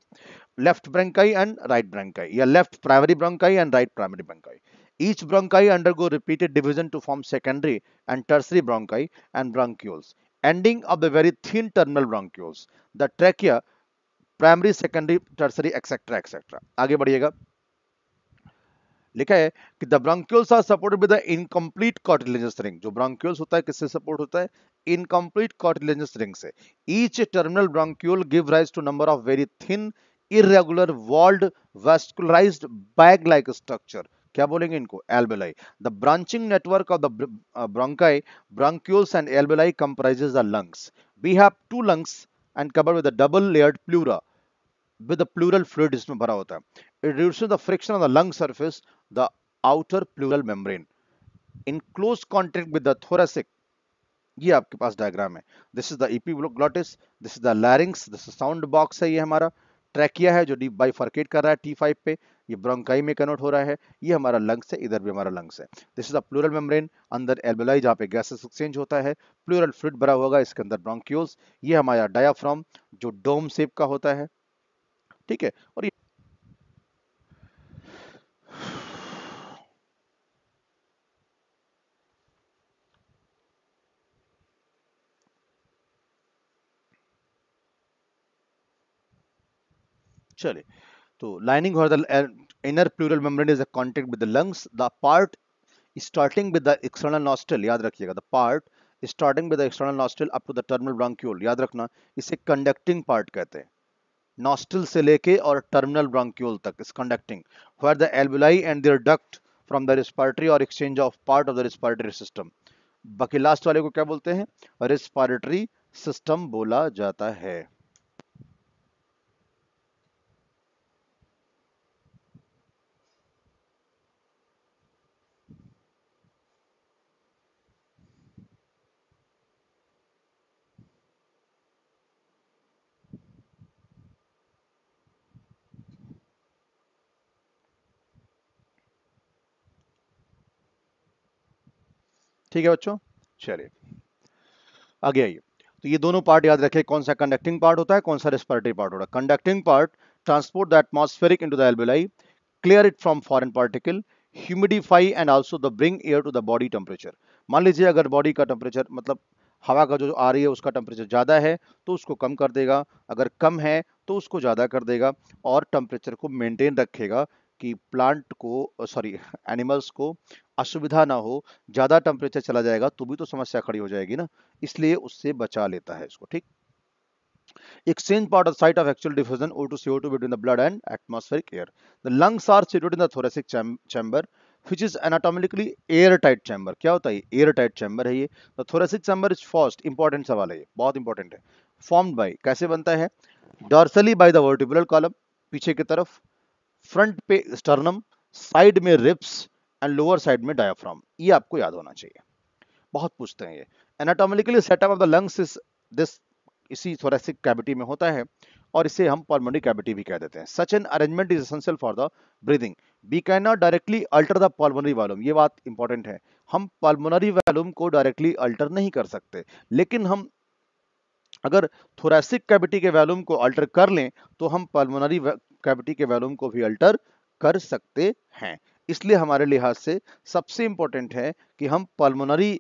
left bronchi and right bronchi या left primary bronchi and right primary bronchi Each bronchi undergo repeated division to form secondary and tertiary bronchi and bronchioles, ending up the very thin terminal bronchioles. The trachea, primary, secondary, tertiary, etc. etc. आगे बढ़िएगा लिखा है कि the ब्रंक्यूल्स are supported with the incomplete कॉटिलेजस ring जो ब्रंक्यूल्स होता है किससे सपोर्ट होता है इनकम्प्लीट कॉटिलेजस रिंग से each terminal ब्रंक्यूल give rise to number of very thin irregular walled vascularised bag like structure क्या बोलेंगे इनको एल्बेलाई the branching network of the bronchi bronchioles and एल्बेलाई comprises the lungs we have to lungs and covered with a double layered pleura with pleural fluid इसमें भरा होता है It reduces the friction on the lung surface, the outer pleural membrane. In close contact with the thoracic, ये आपके पास डायग्राम है this is the epiglottis this is the larynx this sound box है ये हमारा ट्रैकिया है जो डीप बाइफर्केट कर रहा है टी फाइव पे ये ब्रंकाई में कन्वर्ट हो रहा है ये हमारा लंग्स है इधर भी हमारा लंग्स है this is the pleural membrane अंदर एल्बुलाई जहाँ पे गैसेस एक्सचेंज होता है प्लूरल फ्लूड भरा होगा इसके अंदर ब्रोंक्यूल्स ये हमारा डायाफ्राम जो डोम सेप का होता है ठीक है और ये चले तो लाइनिंग और inner pleural membrane is a contact with the lungs the part starting with the external nostril याद रखिएगा the part starting with the external nostril up to the terminal bronchiole याद रखना इसे कंडक्टिंग पार्ट कहते हैं नॉस्टल से लेके और टर्मिनल ब्रांक्यूल तक इज कंडक्टिंग वेयर द एल्बुलाई and their duct from the respiratory और exchange of part of the respiratory system बाकी लास्ट वाले को क्या बोलते हैं रेस्पिरेटरी सिस्टम बोला जाता है ठीक है बच्चों चलिए आगे आइए तो ये दोनों पार्ट याद रखें कौन सा कंडक्टिंग पार्ट होता है कौन सा रेस्पिरेटरी पार्ट होता है conducting part transport the atmospheric into the alveoli clear it from foreign particle humidify and also the bring air to the body temperature मान लीजिए अगर बॉडी का टेम्परेचर मतलब हवा का जो आ रही है उसका टेम्परेचर ज़्यादा है तो उसको कम कर देगा अगर कम है तो उसको ज़्यादा कर देगा और टेम्परेचर को मेंटेन रखेगा कि प्लांट को सॉरी एनिमल्स को असुविधा ना हो ज़्यादा टेम्परेचर चला जाएगा तो भी तो समस्या खड़ी हो जाएगी ना इसलिए उससे बचा लेता है इसको ठीक exchange part of site of actual diffusion O2 CO2 between the blood and atmospheric air. The lungs are situated in the thoracic chamber which is anatomically airtight chamber. क्या होता है airtight chamber है ये The thoracic chamber is first important सवाल है ये बहुत important है Formed by कैसे बनता है Dorsally by the vertebral column पीछे की तरफ फ्रंट पे स्टर्नम साइड में रिप्स एंड लोअर साइड में डायाफ्राम ये आपको याद होना चाहिए बहुत पूछते हैं ये anatomically setup of the lungs is this इसी थोरेसिक कैविटी में होता है और इसे हम पल्मोनरी कैविटी भी कह देते हैं such an arrangement is essential for the breathing we can not directly alter the pulmonary volume ये बात इंपॉर्टेंट है हम पल्मोनरी वॉल्यूम को डायरेक्टली अल्टर नहीं कर सकते लेकिन हम अगर थोरेसिक कैविटी के वॉल्यूम को अल्टर कर लें तो हम पल्मोनरी कैविटी के वॉल्यूम को भी अल्टर कर सकते हैं इसलिए हमारे लिहाज से सबसे इंपॉर्टेंट है कि हम पल्मोनरी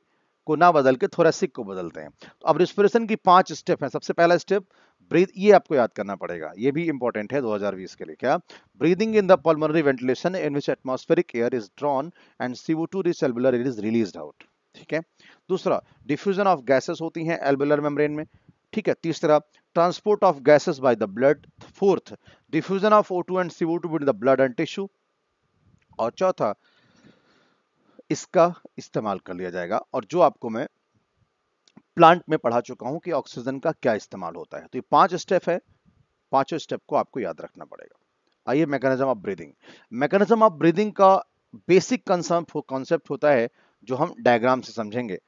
को ना बदल के थोरेसिक को बदलते हैं तो अब रिस्पिरेशन की पांच स्टेप हैं सबसे पहला स्टेप ब्रीथ ये आपको याद करना पड़ेगा ये भी इंपॉर्टेंट है 2020 के लिए क्या breathing in the pulmonary ventilation in which atmospheric air is drawn and CO two rich एल्बुलर इट इज रिलीज आउट ठीक है दूसरा डिफ्यूजन ऑफ गैसेस होती हैं एल्बुलर मेम्ब्रेन में ठीक है तीसरा transport of gases by the blood fourth diffusion of O2 and CO2 between the blood and tissue और चौथा इसका इस्तेमाल कर लिया जाएगा और जो आपको मैं प्लांट में पढ़ा चुका हूं कि ऑक्सीजन का क्या इस्तेमाल होता है तो ये पांच स्टेप है पांचों स्टेप को आपको याद रखना पड़ेगा आइए mechanism of breathing mechanism of breathing का बेसिक कॉन्सेप्ट होता है जो हम डायग्राम से समझेंगे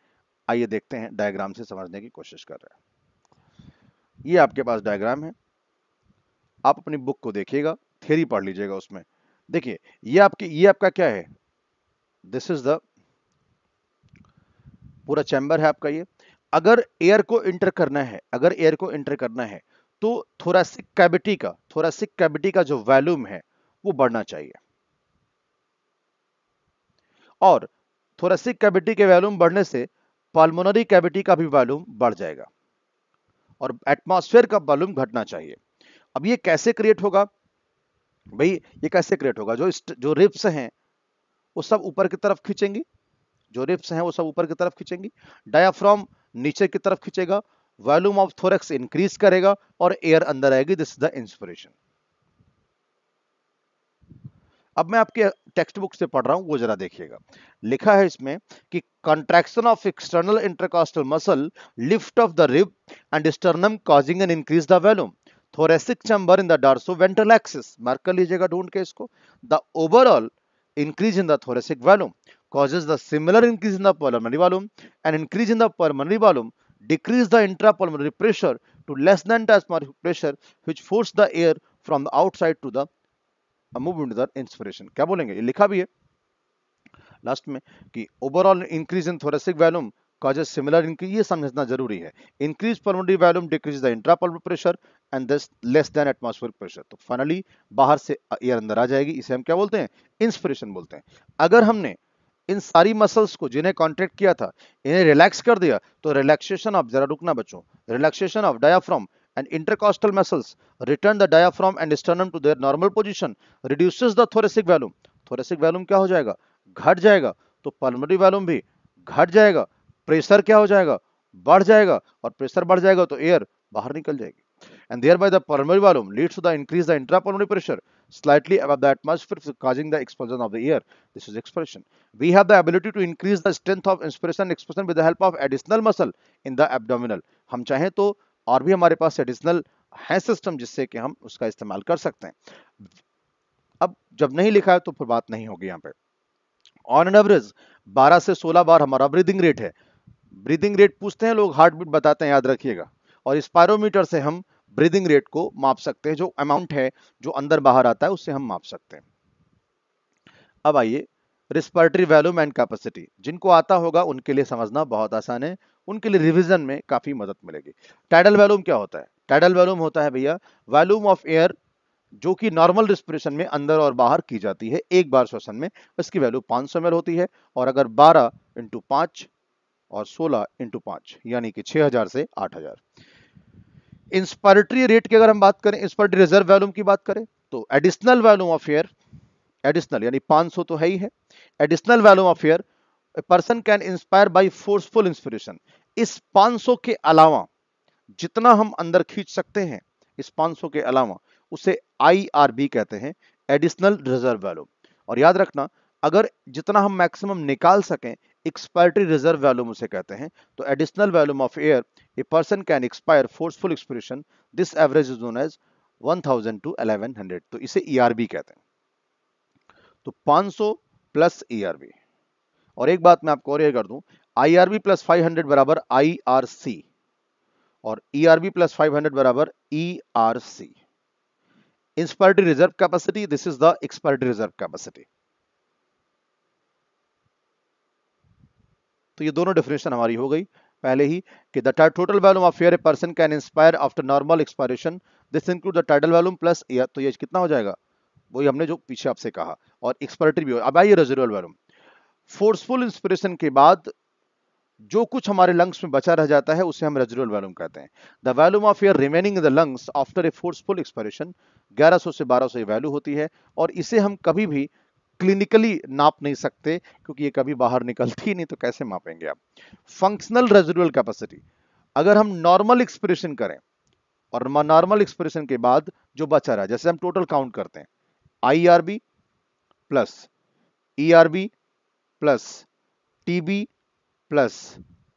आइए देखते हैं डायग्राम से समझने की कोशिश कर रहे हैं ये आपके पास डायग्राम है आप अपनी बुक को देखिएगा थेरी पढ़ लीजिएगा उसमें देखिए ये आपके ये आपका क्या है दिस इज द पूरा चैम्बर है आपका ये अगर एयर को इंटर करना है अगर एयर को इंटर करना है तो थोरासिक कैबिटी का थोरासिक कैबिटी का जो वॉल्यूम है वो बढ़ना चाहिए और थोरासिक कैबिटी के वॉल्यूम बढ़ने से पालमोनरी कैबिटी का भी वॉल्यूम बढ़ जाएगा और एटमॉस्फेयर का वॉल्यूम घटना चाहिए अब ये कैसे क्रिएट होगा भाई ये कैसे क्रिएट होगा जो जो रिप्स हैं वो सब ऊपर की तरफ खींचेंगी जो रिप्स हैं वो सब ऊपर की तरफ खींचेंगी डायाफ्राम नीचे की तरफ खींचेगा वॉल्यूम ऑफ थोरेक्स इंक्रीज करेगा और एयर अंदर आएगी दिस इज द इंस्पिरेशन अब मैं आपके टेक्स्ट बुक से पढ़ रहा हूं वो जरा देखिएगा लिखा है इसमें कि contraction of external intercostal muscle lift of the rib and sternum causing an increase the volume thoracic chamber in the dorsoventral axis mark kar लीजिएगा ढूंढ के इसको the overall increase in the thoracic volume causes the similar increase in the pulmonary volume and increase in the pulmonary volume decrease the intrapulmonary pressure to less than atmospheric pressure which force the air from the outside to the inspiration क्या बोलेंगे ये लिखा भी है लास्ट में कि overall increase in thoracic volume causes similar increase ये समझना जरूरी है increase pulmonary volume decreases the intrapulmonary pressure and this less than atmospheric pressure तो फाइनली बाहर से एयर अंदर आ जाएगी इसे हम क्या बोलते हैं इंस्पिरेशन बोलते हैं अगर हमने इन सारी मसल्स को जिन्हें कॉन्ट्रैक्ट किया था इन्हें रिलैक्स कर दिया तो रिलैक्सेशन ऑफ जरा रुकना बच्चों relaxation of diaphragm and intercostal muscles, return the diaphragm and sternum to their normal position, reduces the thoracic volume. Thoracic volume क्या हो जाएगा घट जाएगा तो pulmonary volume भी घट जाएगा प्रेशर क्या हो जाएगा बढ़ जाएगा और प्रेशर बढ़ जाएगा तो एयर बाहर निकल जाएगी and thereby the pulmonary volume leads to the increase the intrapulmonary pressure slightly above the atmosphere causing the expulsion of the air this is expression we have the ability to increase the strength of inspiration and expression with the help of additional muscle in the abdominal hum chahe to और भी हमारे पास एडिशनल है सिस्टम जिससे कि हम उसका इस्तेमाल कर सकते हैं अब जब नहीं लिखा है तो फिर बात नहीं होगी यहाँ पे ऑन एन एवरेज 12 से 16 बार हमारा ब्रीदिंग रेट है ब्रीदिंग रेट पूछते हैं लोग हार्ट बीट बताते हैं याद रखिएगा और स्पायरोमीटर से हम ब्रीदिंग रेट को माप सकते हैं जो अमाउंट है जो अंदर बाहर आता है उससे हम माप सकते हैं अब आइए रिस्पायरेटरी वैल्यूम एंड कैपेसिटी जिनको आता होगा उनके लिए समझना बहुत आसान है उनके लिए रिविजन में काफ़ी मदद मिलेगी टाइडल वैल्यूम क्या होता है टाइडल वैल्यूम होता है भैया वैल्यूम ऑफ एयर जो कि नॉर्मल रिस्पिरेशन में अंदर और बाहर की जाती है एक बार श्वसन में इसकी वैल्यू 500 सौ होती है और अगर 12 इंटू पांच और 16 इंटू पांच यानी कि 6000 से 8000 इंस्पायरेटरी रेट की अगर हम बात करें इंस्पायरेटरी रिजर्व वैल्यूम की बात करें तो additional volume of air additional यानी 500 तो है ही है additional volume of air person can inspire by forceful inspiration इस पांच के अलावा जितना हम अंदर खींच सकते हैं इस पांच के अलावा उसे आई कहते हैं एडिशनल रिजर्व वैल्यू और याद रखना अगर जितना हम मैक्सिमम निकाल सकें एक्सपायरेटरी रिजर्व वैल्यूम उसे कहते हैं तो additional volume of air a person can expire forceful expression this average is known as 1000 to 1100 तो इसे ईआरबी e कहते हैं तो 500 प्लस ईआरबी और एक बात मैं आपको और यह कर दूं आईआरबी प्लस फाइव हंड्रेड बराबर आईआरसी और ईआरबी प्लस फाइव हंड्रेड बराबर ERC expired reserve capacity this is the expired reserve capacity तो ये दोनों डेफिनेशन हमारी हो गई पहले ही कि the total volume of air a person can inspire after normal expiration this include the tidal volume plus तो ये कितना हो जाएगा वही हमने जो पीछे आपसे कहा और एक्सपायरेटरी भी हो अब आइए रिजर्वल वैल्यूम फोर्सफुल इंस्पिरेशन के बाद जो कुछ हमारे लंग्स में बचा रह जाता है उसे हम रेजिडुअल वैल्यूम कहते हैं the volume of air remaining in the lungs after a forceful expiration 1100 से 1200 सौ वैल्यू होती है और इसे हम कभी भी क्लिनिकली नाप नहीं सकते क्योंकि ये कभी बाहर निकलती नहीं तो कैसे मापेंगे आप फंक्शनल रेजिडुअल कैपेसिटी अगर हम नॉर्मल एक्सप्रेशन करें और नॉर्मल एक्सप्रेशन के बाद जो बचा रहा है जैसे हम टोटल काउंट करते हैं I plus E e plus TV plus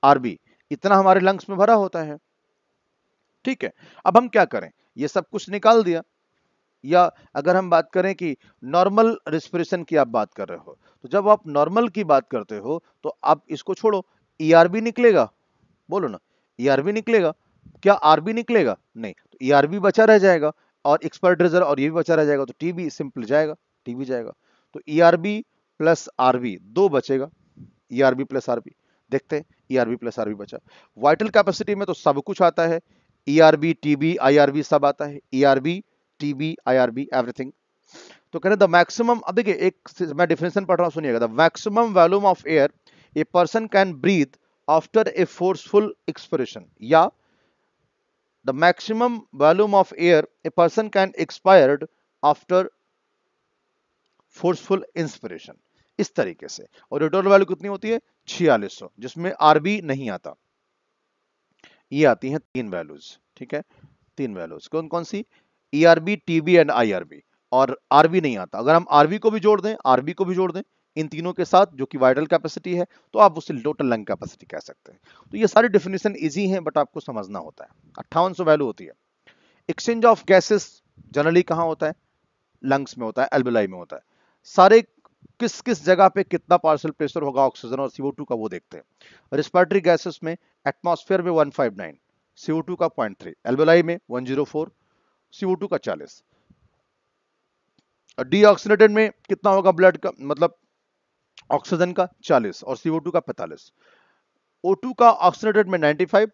RV इतना हमारे लंग्स में भरा होता है ठीक है अब हम क्या करें ये सब कुछ निकाल दिया या अगर हम बात करें कि नॉर्मल रेस्पिरेशन की आप बात कर रहे हो तो जब आप नॉर्मल की बात करते हो तो आप इसको छोड़ो ईआरबी e निकलेगा बोलो ना ईआरबी e निकलेगा क्या आरबी निकलेगा नहीं तो ईआरबी e बचा रह जाएगा और एक्सपर्ट रिजर्व और ये भी बचा रह जाएगा तो टीबी सिंपल जाएगा टीबी जाएगा तो ईआरबी प्लस आरबी दो बचेगा E R V plus RV देखते हैं E R V plus RV बचा वाइटल कैपेसिटी में तो सब कुछ आता है E R B T V I R V सब आता है E R B T V I R V everything तो कह रहे द मैक्सिमम अब देखिए एक मैं डिफिनेशन पढ़ रहा हूँ सुनिएगा the maximum volume of air a person can breathe after a forceful expiration या the maximum volume of air a person can expired after forceful inspiration इस तरीके से और रिटर्न वैल्यू कितनी होती है छियालीस जिसमें आरबी नहीं आता ये आती है तीन वैल्यूज ठीक है तीन वैल्यूज कौन कौन सी E R B T B and I R B और आरबी नहीं आता अगर हम आरबी को भी जोड़ दें आरबी को भी जोड़ दें इन तीनों के साथ जो कि वाइटल कैपेसिटी है तो आप उसे टोटल लंग कैपेसिटी कह सकते हैं तो ये सारी डिफिनेशन इजी है बट आपको समझना होता है अट्ठावन वैल्यू होती है एक्सचेंज ऑफ गैसेस जनरली कहाँ होता है लंग्स में होता है एल्बुलाई में होता है सारे किस किस जगह पे कितना पार्सल प्रेशर होगा ऑक्सीजन और सीओ का वो देखते हैं रिस्पायरेटरी गैसेस में एटमॉस्फेयर में सीओ टू का थ्री एल्बेलाई में सीओ टू का 40 डीऑक्सीनेटेड में कितना होगा ब्लड का मतलब ऑक्सीजन का चालीस और सीओ टू का ओ टू का ऑक्सीडेटेड में फाइव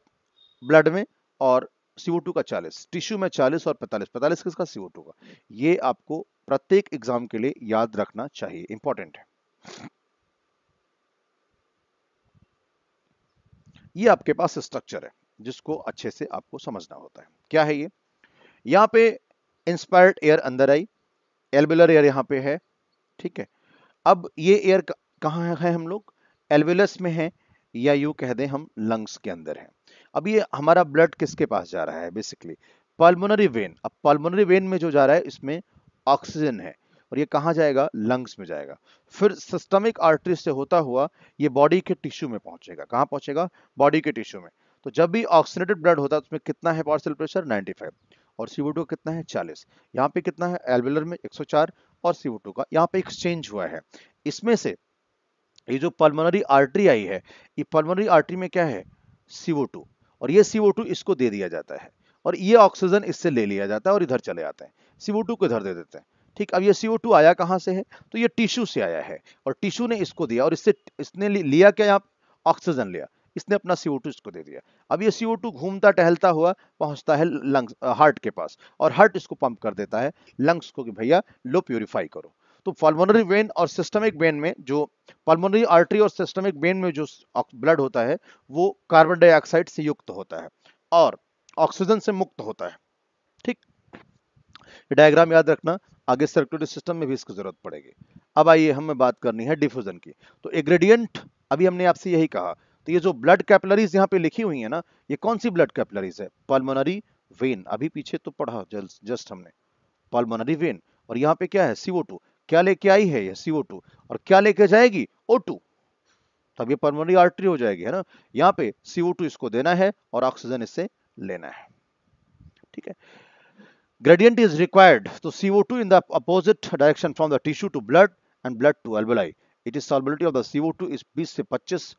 ब्लड में और सीओ टू का चालीस टिश्यू में चालीस और पैंतालीस पैंतालीस किसका सीओ टू का ये आपको प्रत्येक एग्जाम के लिए याद रखना चाहिए इंपॉर्टेंट है ये आपके पास स्ट्रक्चर है जिसको अच्छे से आपको समझना होता है क्या है ये यहाँ पे इंस्पायर्ड एयर अंदर आई एल्बुलर एयर यहाँ पे है ठीक है अब ये एयर कहा है हम लोग एल्बुलस में है या यू कह दें हम लंग्स के अंदर है अब ये हमारा ब्लड किसके पास जा रहा है बेसिकली पल्मोनरी वेन अब पल्मोनरी वेन में जो जा रहा है इसमें ऑक्सीजन है और ये कहाँ जाएगा लंग्स में जाएगा फिर सिस्टमिक आर्टरी से होता हुआ ये बॉडी के टिश्यू में पहुंचेगा कहाँ पहुंचेगा बॉडी के टिश्यू में तो जब भी ऑक्सीनेटेड ब्लड होता है तो उसमें कितना है पार्सल प्रेशर 95 और CO2 कितना है 40 यहाँ पे कितना है एल्बुलर में 104 और सीवो का यहाँ पे एक्सचेंज हुआ है इसमें से ये जो पल्मोनरी आर्टरी आई है ये पल्मोनरी आर्टरी में क्या है सीवो और ये सीवो इसको दे दिया जाता है और ये ऑक्सीजन इससे ले लिया जाता है और इधर चले जाते हैं सी को इधर दे देते हैं ठीक अब ये CO2 आया कहाँ से है तो ये टिश्यू से आया है और टिश्यू ने इसको दिया और इससे इसने लिया क्या यहाँ ऑक्सीजन लिया इसने अपना CO2 इसको दे दिया अब ये CO2 घूमता टहलता हुआ पहुंचता है लंग्स हार्ट के पास और हार्ट इसको पंप कर देता है लंग्स को कि भैया लो प्योरीफाई करो तो पल्मोनरी वेन और सिस्टमिक वेन में जो पल्मोनरी आर्टरी और सिस्टमिक वेन में जो ब्लड होता है वो कार्बन डाइऑक्साइड से युक्त होता है और ऑक्सीजन से मुक्त होता है ठीक डायग्राम याद रखना आगे सर्कुलेटरी सिस्टम में भी इसकी जरूरत पड़ेगी अब आइए हमें बात करनी है डिफ्यूजन की तो एग्रेडियंट अभी हमने आपसे यही कहा तो ये जो ब्लड कैपलरीज यहाँ पे लिखी हुई है ना ये कौन सी ब्लड कैपलरीज है पल्मोनरी वेन अभी पीछे तो पढ़ा जस्ट हमने पल्मोनरी वेन और यहाँ पे क्या है सीओ टू क्या लेके आई है ये सीओ टू और क्या लेके जाएगी ओ टू तब ये पल्मोनरी आर्टरी हो जाएगी है ना यहाँ पे सीओ टू इसको देना है और ऑक्सीजन इससे लेना है ठीक है Gradient is required. So CO2 in the opposite direction from the tissue to blood and blood to alveoli. It is solubility of the CO2 is 20 से 25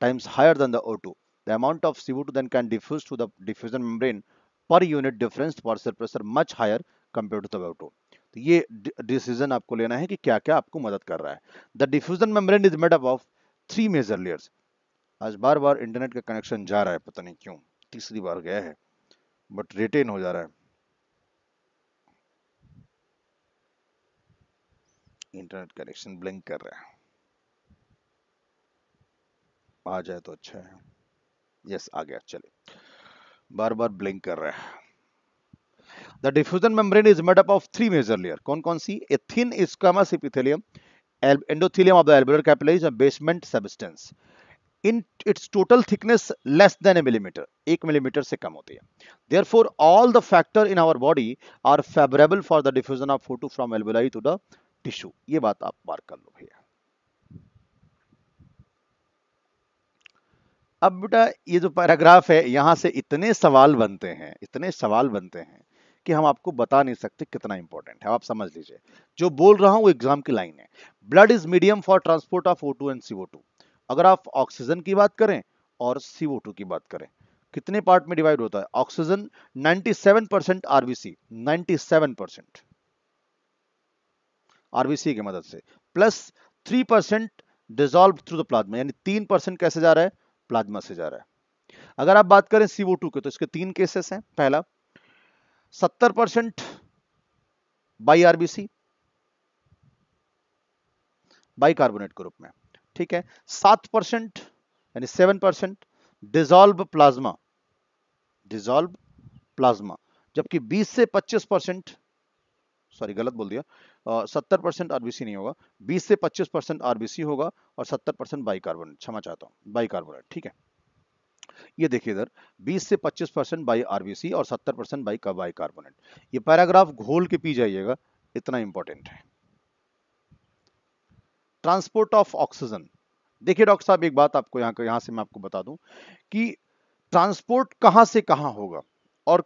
times higher than the O2. The amount of CO2 then can diffuse to the diffusion membrane पर unit difference partial pressure much higher compare to टोबैटो तो ये डिसीजन आपको लेना है कि क्या क्या आपको मदद कर रहा है the diffusion membrane is made up of three major layers आज बार बार इंटरनेट का कनेक्शन जा रहा है पता नहीं क्यों तीसरी बार गया है बट रिटेन हो जा रहा है इंटरनेट कनेक्शन ब्लिंक कर रहा है आ जाए तो अच्छा है यस आ गया चलिए बार बार ब्लिंक कर रहा है the diffusion membrane is made up of three major layer कौन कौन सी a thin squamous epithelium endothelium of the एल्बुलर capillaries and basement substance in its total thickness less than a millimetre एक मिलीमीटर से कम होती है therefore all the factor in our body are favourable for the diffusion of photo from एल्बुलाई टू द टिश्यू ये बात आप मार्क कर लो भैया अब बेटा ये जो पैराग्राफ है यहां से इतने सवाल बनते हैं इतने सवाल बनते हैं कि हम आपको बता नहीं सकते कितना इंपॉर्टेंट है आप समझ लीजिए जो बोल रहा हूं वो एग्जाम की लाइन है blood is medium for transport of O two and C अगर आप ऑक्सीजन की बात करें और टू की बात करें कितने पार्ट में डिवाइड होता है oxygen 97 percent RBC 97 percent RBC की मदद से plus three percent dissolve through the plasma यानी तीन परसेंट कैसे जा रहा है प्लाज्मा से जा रहा है अगर आप बात करें सीओ टू के तो इसके तीन केसेस हैं पहला सत्तर percent by RBC bicarbonate group में ठीक है सात परसेंट यानी seven percent dissolve plasma dissolve plasma जबकि 20 से 25 परसेंट सॉरी गलत बोल दिया सत्तर परसेंट आरबीसी नहीं होगा बीस से पच्चीस परसेंट आरबीसी होगा और सत्तर परसेंट बाईकार्बोनेट क्षमा चाहता हूँ बाईकार्बोनेट ठीक है ये देखिए इधर 20 से 25 परसेंट बाई आरबीसी और 70 परसेंट बाई का बाई कार्बोनेट ये पैराग्राफ घोल के पी जाइएगा इतना इंपॉर्टेंट है ट्रांसपोर्ट ऑफ ऑक्सीजन देखिए डॉक्टर साहब एक बात आपको यहां यहां से मैं आपको बता दूं कि ट्रांसपोर्ट कहां से कहां होगा और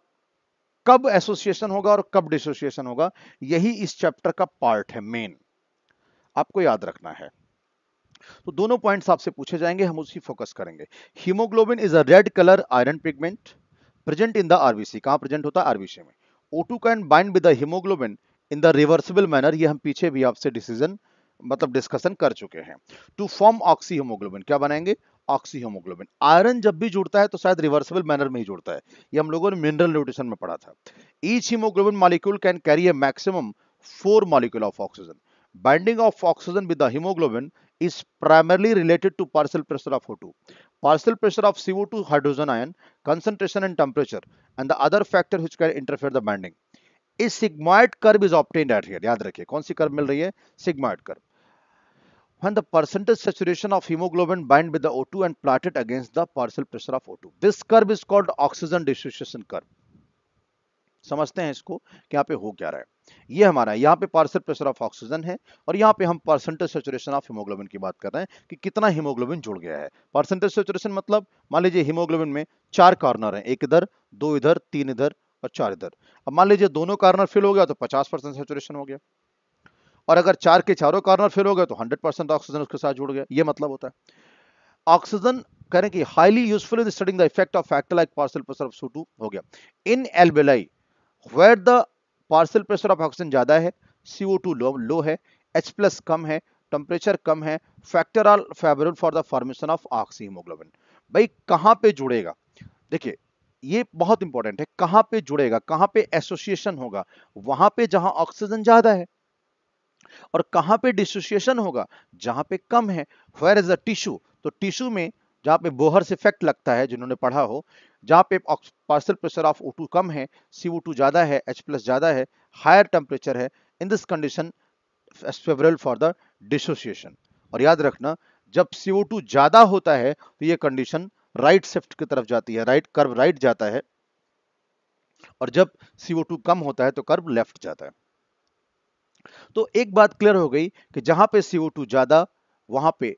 कब एसोसिएशन होगा और कब डिसोसिएशन होगा यही इस चैप्टर का पार्ट है मेन आपको याद रखना है तो दोनों पॉइंट्स आपसे पूछे जाएंगे हम उसी फोकस करेंगे haemoglobin is a red colour iron pigment present in the RBC कहां प्रेजेंट होता है आरबीसी में O two can bind with the haemoglobin in the reversible manner ये हम पीछे भी आपसे डिसीजन मतलब डिस्कशन कर चुके हैं टू फॉर्म ऑक्सी हीमोग्लोबिन क्या बनाएंगे ऑक्सी हीमोग्लोबिन आयरन जब भी जुड़ता है तो शायद रिवर्सिबल मैनर में ही जुड़ता है ये हम लोगों ने मिनरल न्यूट्रिशन में पढ़ा था each haemoglobin molecule can carry a maximum four molecule of oxygen binding of oxygen with the haemoglobin is primarily related to partial pressure of O2. Partial pressure of CO hydrogen ion, concentration and temperature and the other factor which can interfere the binding. A sigmoid curve is obtained at here याद रखिए कौन सी कर्व मिल रही है sigmoid curve when the percentage saturation of hemoglobin bind with the O2 and plotted against the partial pressure of O2. This curve is called oxygen dissociation curve. समझते हैं इसको कि यहाँ पे हो क्या रहा है ये हमारा यहाँ पे पार्सल प्रेशर ऑफ ऑक्सीजन है और यहाँ पे हम परसेंटेज सेचुरेशन ऑफ हीमोग्लोबिन की बात कर रहे हैं कि कितना हीमोग्लोबिन जुड़ गया है परसेंटेज सेचुरेशन मतलब मान लीजिए हीमोग्लोबिन में चार कॉर्नर हैं एक इधर दो इधर तीन इधर और चार इधर अब मान लीजिए दोनों कॉर्नर फिल हो गया तो पचास परसेंट हो गया और अगर चार के चारों कॉर्नर फिल हो गए तो हंड्रेड परसेंट ऑक्सीजन उसके साथ जुड़ गया ये मतलब होता है ऑक्सीजन करें कि highly useful in studying the effect of factor like partial pressure of सूटू हो गया इन एलबेलाई where the partial pressure of oxygen ज़्यादा है सी लो लो है एच प्लस कम है टेम्परेचर कम है factor are favourable for the formation of oxyhaemoglobin भाई कहाँ पे जुड़ेगा देखिए ये बहुत इंपॉर्टेंट है कहाँ पे जुड़ेगा कहाँ पे एसोसिएशन होगा वहां पे जहां ऑक्सीजन ज्यादा है और कहां पे डिसोसिएशन होगा जहां पे कम है फेयर इज अ टिश्यू तो टिश्यू में जहां पे बोहर्स इफेक्ट लगता है जिन्होंने पढ़ा हो जहां पे पार्सल प्रेशर ऑफ ओ कम है CO2 ज्यादा है एच ज्यादा है हायर टेम्परेचर है in this condition favourable for the dissociation और याद रखना जब CO2 ज्यादा होता है तो ये कंडीशन राइट शिफ्ट की तरफ जाती है राइट कर्व राइट जाता है और जब CO2 कम होता है तो कर्व लेफ्ट जाता है तो एक बात क्लियर हो गई कि जहां पे CO2 ज्यादा वहां पे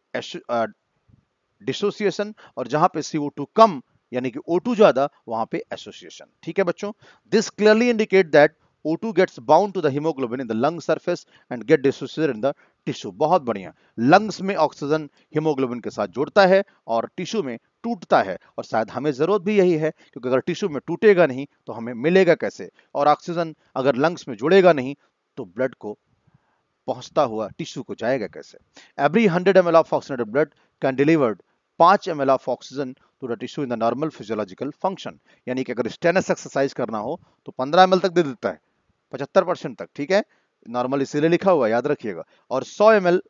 डिसोसिएशन और जहां पे CO2 कम यानी कि O2 ज्यादा वहां पे एसोसिएशन ठीक है बच्चों this clearly indicate that O2 gets bound to the hemoglobin in the lung surface and get dissociated in the tissue. बहुत बढ़िया लंग्स में ऑक्सीजन हीमोग्लोबिन के साथ जुड़ता है और टिश्यू में टूटता है और शायद हमें जरूरत भी यही है क्योंकि अगर टिश्यू में टूटेगा नहीं तो हमें मिलेगा कैसे और ऑक्सीजन अगर लंग्स में जुड़ेगा नहीं तो ब्लड को पहुंचता हुआ टिश्यू को जाएगा कैसे every hundred M of oxygenated blood can delivered पांच M of oxygen to the tissue in the normal physiological function यानी कि अगर स्टेनस एक्सरसाइज करना हो तो पंद्रह एम तक दे देता है पचहत्तर परसेंट तक ठीक है नॉर्मल इसीलिए लिखा हुआ याद रखिएगा और सौ एम एल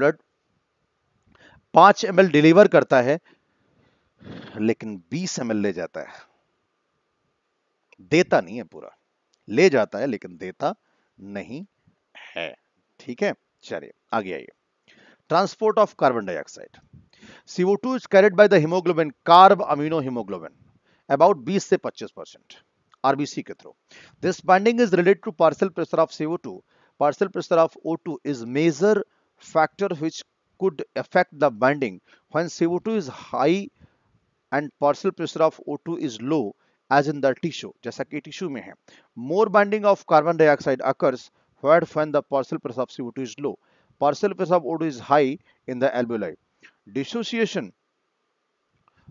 ब्लड पांच एम डिलीवर करता है लेकिन बीस एम ले जाता है देता नहीं है पूरा ले जाता है लेकिन देता नहीं है ठीक है चलिए आगे आइए transport of carbon dioxide CO two is carried by the haemoglobin carbamino haemoglobin about 20 से 25 परसेंट आरबीसी के through this binding is related to partial pressure of CO two partial pressure of O two is major factor which could affect the binding when CO2 is high and partial pressure of O2 is low as in the tissue like कि tissue में है more binding of carbon dioxide occurs where when the partial pressure of CO2 is low partial pressure of O2 is high in the alveoli dissociation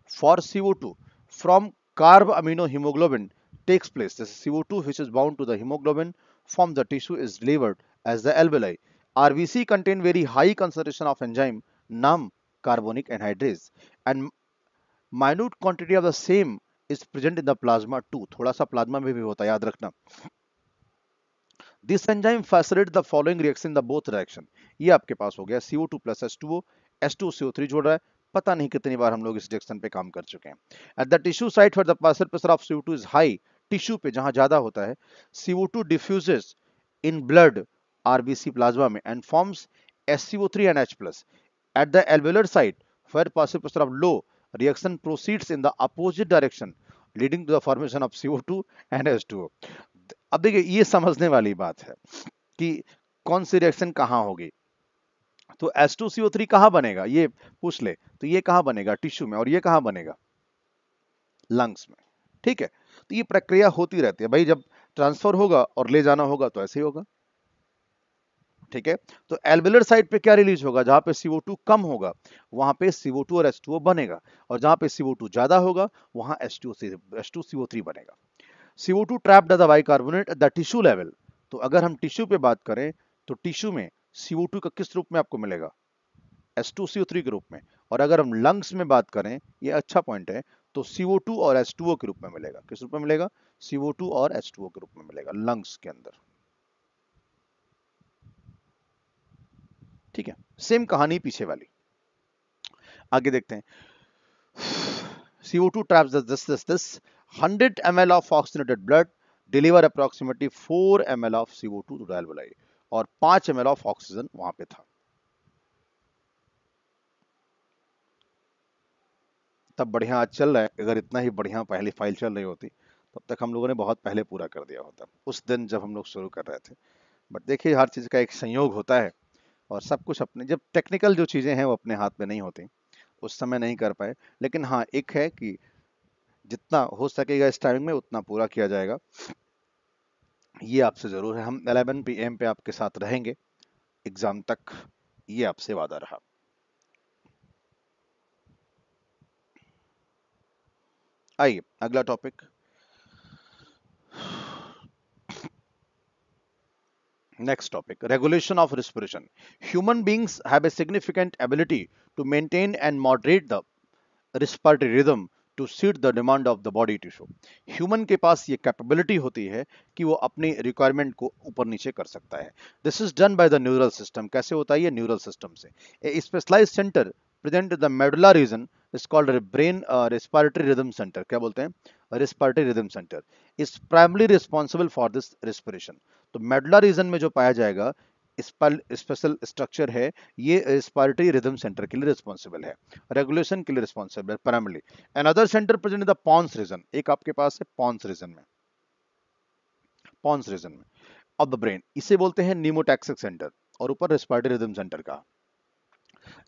for CO2 from carb amino hemoglobin takes place this CO2 which is bound to the hemoglobin from the tissue is delivered as the alveoli RBC contain very high concentration of enzyme NAM carbonic anhydrase and minute quantity of the same is present in the plasma too थोड़ा सा प्लाज्मा में भी होता है याद रखना this enzyme facilitate the following reaction the both reaction ये आपके पास हो गया CO two plus H two O H two CO three जोड़ रहा है पता नहीं कितनी बार हम लोग इस रिएक्शन पे काम कर चुके हैं at the tissue site for the pressure of CO two is high tissue पे जहां ज्यादा होता है CO two diffuses in blood RBC plasma में and forms H CO three and H plus at the alveolar site for pressure of low reaction proceeds in the opposite direction leading to the formation of CO2 and H2O. अब देखिए ये समझने वाली बात है कि कौन सी रिएक्शन कहाँ होगी तो H2CO3 कहाँ बनेगा ये पूछ ले तो ये कहाँ बनेगा टिश्यू में और ये कहाँ बनेगा लंग्स में ठीक है तो ये प्रक्रिया होती रहती है भाई जब ट्रांसफर होगा और ले जाना होगा तो ऐसे ही होगा ठीक है तो एल्बुलर साइड पे क्या रिलीज होगा जहां पे CO2 कम होगा वहां पे CO2 और H2O बनेगा और जहां पे CO2 ज्यादा होगा वहां H2CO3 बनेगा CO2 trapped at the bicarbonate at the tissue level तो अगर हम टिश्यू पे बात करें तो टिश्यू में CO2 का किस रूप में आपको मिलेगा H2CO3 के रूप में और अगर हम लंग्स में बात करें ये अच्छा पॉइंट है तो CO2 और H2O के रूप में मिलेगा किस रूप में मिलेगा CO2 और H2O के रूप में मिलेगा लंग्स के अंदर ठीक है सेम कहानी पीछे वाली आगे देखते हैं CO2 traps the this this this 100 ml of oxygenated blood deliver approximately 4 ml of CO2 to dialbuli और 5 ml of oxygen वहां पे था तब बढ़िया आज चल रहा है अगर इतना ही बढ़िया पहली फाइल चल रही होती तब तक हम लोगों ने बहुत पहले पूरा कर दिया होता उस दिन जब हम लोग शुरू कर रहे थे बट देखिए हर चीज़ का एक संयोग होता है और सब कुछ अपने जब टेक्निकल जो चीज़ें हैं वो अपने हाथ में नहीं होती उस समय नहीं कर पाए लेकिन हाँ एक है कि जितना हो सकेगा इस टाइमिंग में उतना पूरा किया जाएगा ये आपसे ज़रूर है हम 11 पीएम पे आपके साथ रहेंगे एग्ज़ाम तक ये आपसे वादा रहा आइए अगला topic Next topic, regulation of respiration. Human beings have a significant ability to maintain and moderate the respiratory rhythm to suit the demand of the body tissue human के पास ये कैपेबिलिटी होती है कि वो अपनी रिक्वायरमेंट को ऊपर नीचे कर सकता है this is done by the neural system कैसे होता है ये न्यूरल सिस्टम से a specialise centre present the medulla region is called brain respiratory rhythm centre क्या बोलते हैं respiratory rhythm centre is primarily responsible for this respiration तो मेडला रीजन में जो पाया जाएगा स्पेशल स्ट्रक्चर है ये स्पार्टरी रिदम सेंटर के लिए रिस्पॉन्सिबल है रेगुलेशन के लिए रिस्पॉन्सिबल है an other centre present in the pons region एक आपके पास है पॉन्स रीजन में पॉन्स रीजन में ऑफ द ब्रेन इसे बोलते हैं निमोटैक्सिक सेंटर और ऊपर रिस्पायरेटरी रिदम सेंटर का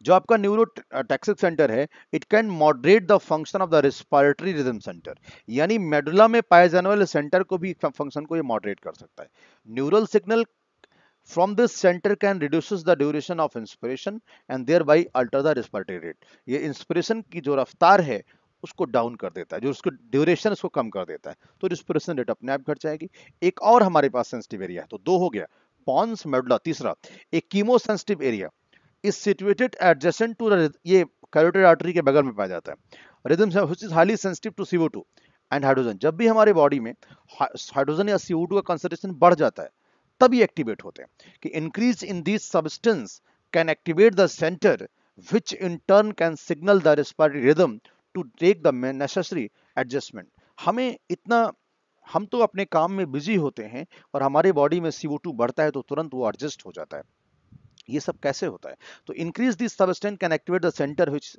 जो आपका न्यूरो टैक्सिक सेंटर है it can moderate the function of the respiratory rhythm centre यानी मेडुला में पाए जाने वाले सेंटर को भी फंक्शन को ये मॉडरेट कर सकता है neural signal from this center can reduces the duration of inspiration and thereby alter the respiratory rate ये inspiration की जो रफ्तार है उसको डाउन कर देता है जो उसको ड्यूरेशन उसको कम कर देता है तो रिस्पिरेशन रेट अपने आप घट जाएगी एक और हमारे पास सेंसिटिव एरिया है तो दो हो गया पॉन्स मेडुला तीसरा एक chemosensitive area is situated adjacent to ये कैरोटेड आर्टरी के बगल में पाया जाता है rhythm is highly sensitive to CO two and hydrogen जब भी हमारे बॉडी में हाइड्रोजन या सीओ टू का कंसनट्रेशन बढ़ जाता है तब ये एक्टिवेट होते हैं कि increase in this substance can activate the centre which in turn can signal the respiratory rhythm to take the necessary adjustment हमें इतना हम तो अपने काम में बिजी होते हैं और हमारे बॉडी में सीओ टू बढ़ता है तो तुरंत वो एडजस्ट हो जाता है ये सब कैसे होता है तो increase this substance can activate the centre which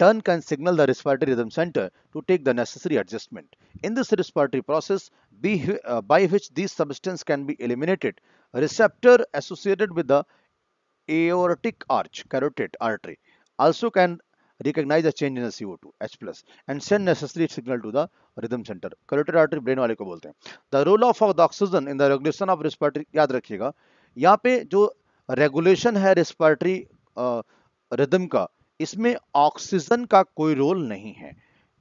turn can signal the respiratory rhythm centre to take the necessary adjustment in this respiratory process be by which this substance can be eliminated receptor associated with the aortic arch carotid artery also can recognise the change in the CO two and send necessary signal to the rhythm centre carotid artery brain वाले को बोलते हैं the role of the oxygen in the regulation of respiratory याद रखिएगा यहाँ पे जो रेगुलेशन है रेस्पिरेटरी रिदम का इसमें ऑक्सीजन का कोई रोल नहीं है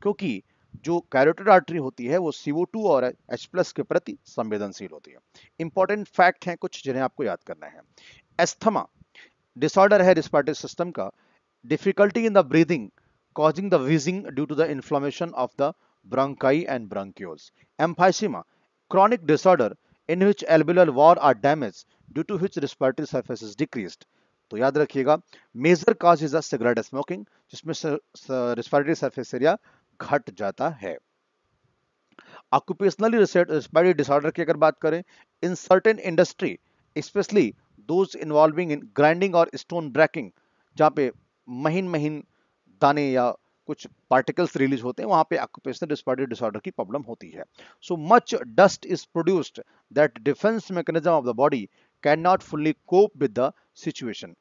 क्योंकि जो कैरोटेड आर्टरी होती है वो CO2 और H प्लस के प्रति संवेदनशील होती है इंपॉर्टेंट फैक्ट हैं कुछ जिन्हें आपको याद करना है एस्थमा डिसऑर्डर है रेस्पिरेटरी सिस्टम का difficulty in the breathing causing the wheezing due to the inflammation of the bronchi and bronchioles. Emphysema chronic disorder in which एल्बुलर wall are damage due to which respiratory surface is decrease तो याद रखिएगा major cause is cigarette smoking जिसमें रिस्पायरेटरी सर्फेस एरिया घट जाता है ऑक्यूपेशनली रिस्पायरेटरी डिसऑर्डर की अगर बात करें in certain industry specially those involving in grinding और स्टोन ब्रैकिंग जहाँ पे महीन महीन दाने या कुछ पार्टिकल्स रिलीज होते हैं वहां पे ऑक्यूपेशनल रिस्पायरेटरी डिसऑर्डर की प्रॉब्लम होती है so much dust is produced that defence mechanism of the body can not fully cope with the situation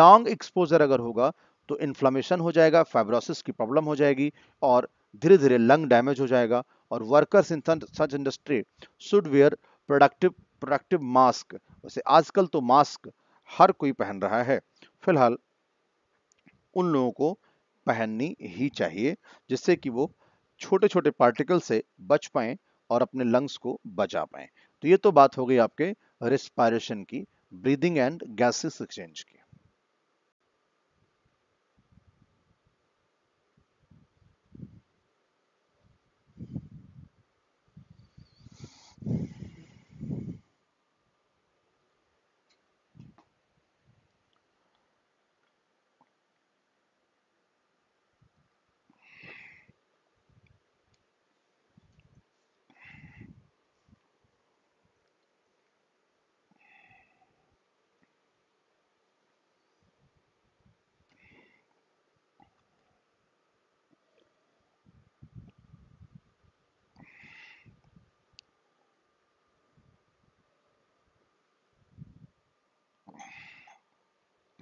long exposure अगर होगा तो इन्फ्लामेशन हो जाएगा फाइब्रोसिस की प्रॉब्लम हो जाएगी और धीरे धीरे लंग डैमेज हो जाएगा और workers in such industry should wear productive productive mask वैसे आजकल तो मास्क हर कोई पहन रहा है फिलहाल उन लोगों को पहननी ही चाहिए जिससे कि वो छोटे छोटे पार्टिकल से बच पाए और अपने लंग्स को बचा पाए तो ये तो बात हो गई आपके रेस्पायरेशन की ब्रीदिंग एंड गैसेस एक्सचेंज की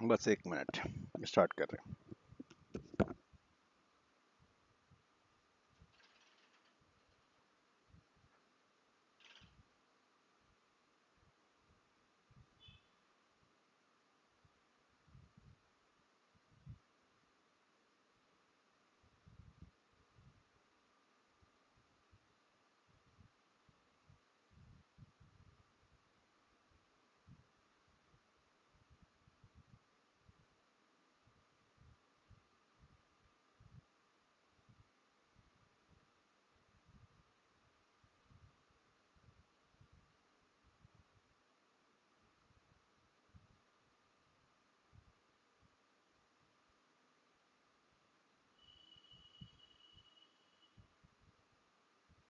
बस एक मिनट स्टार्ट कर रहे हैं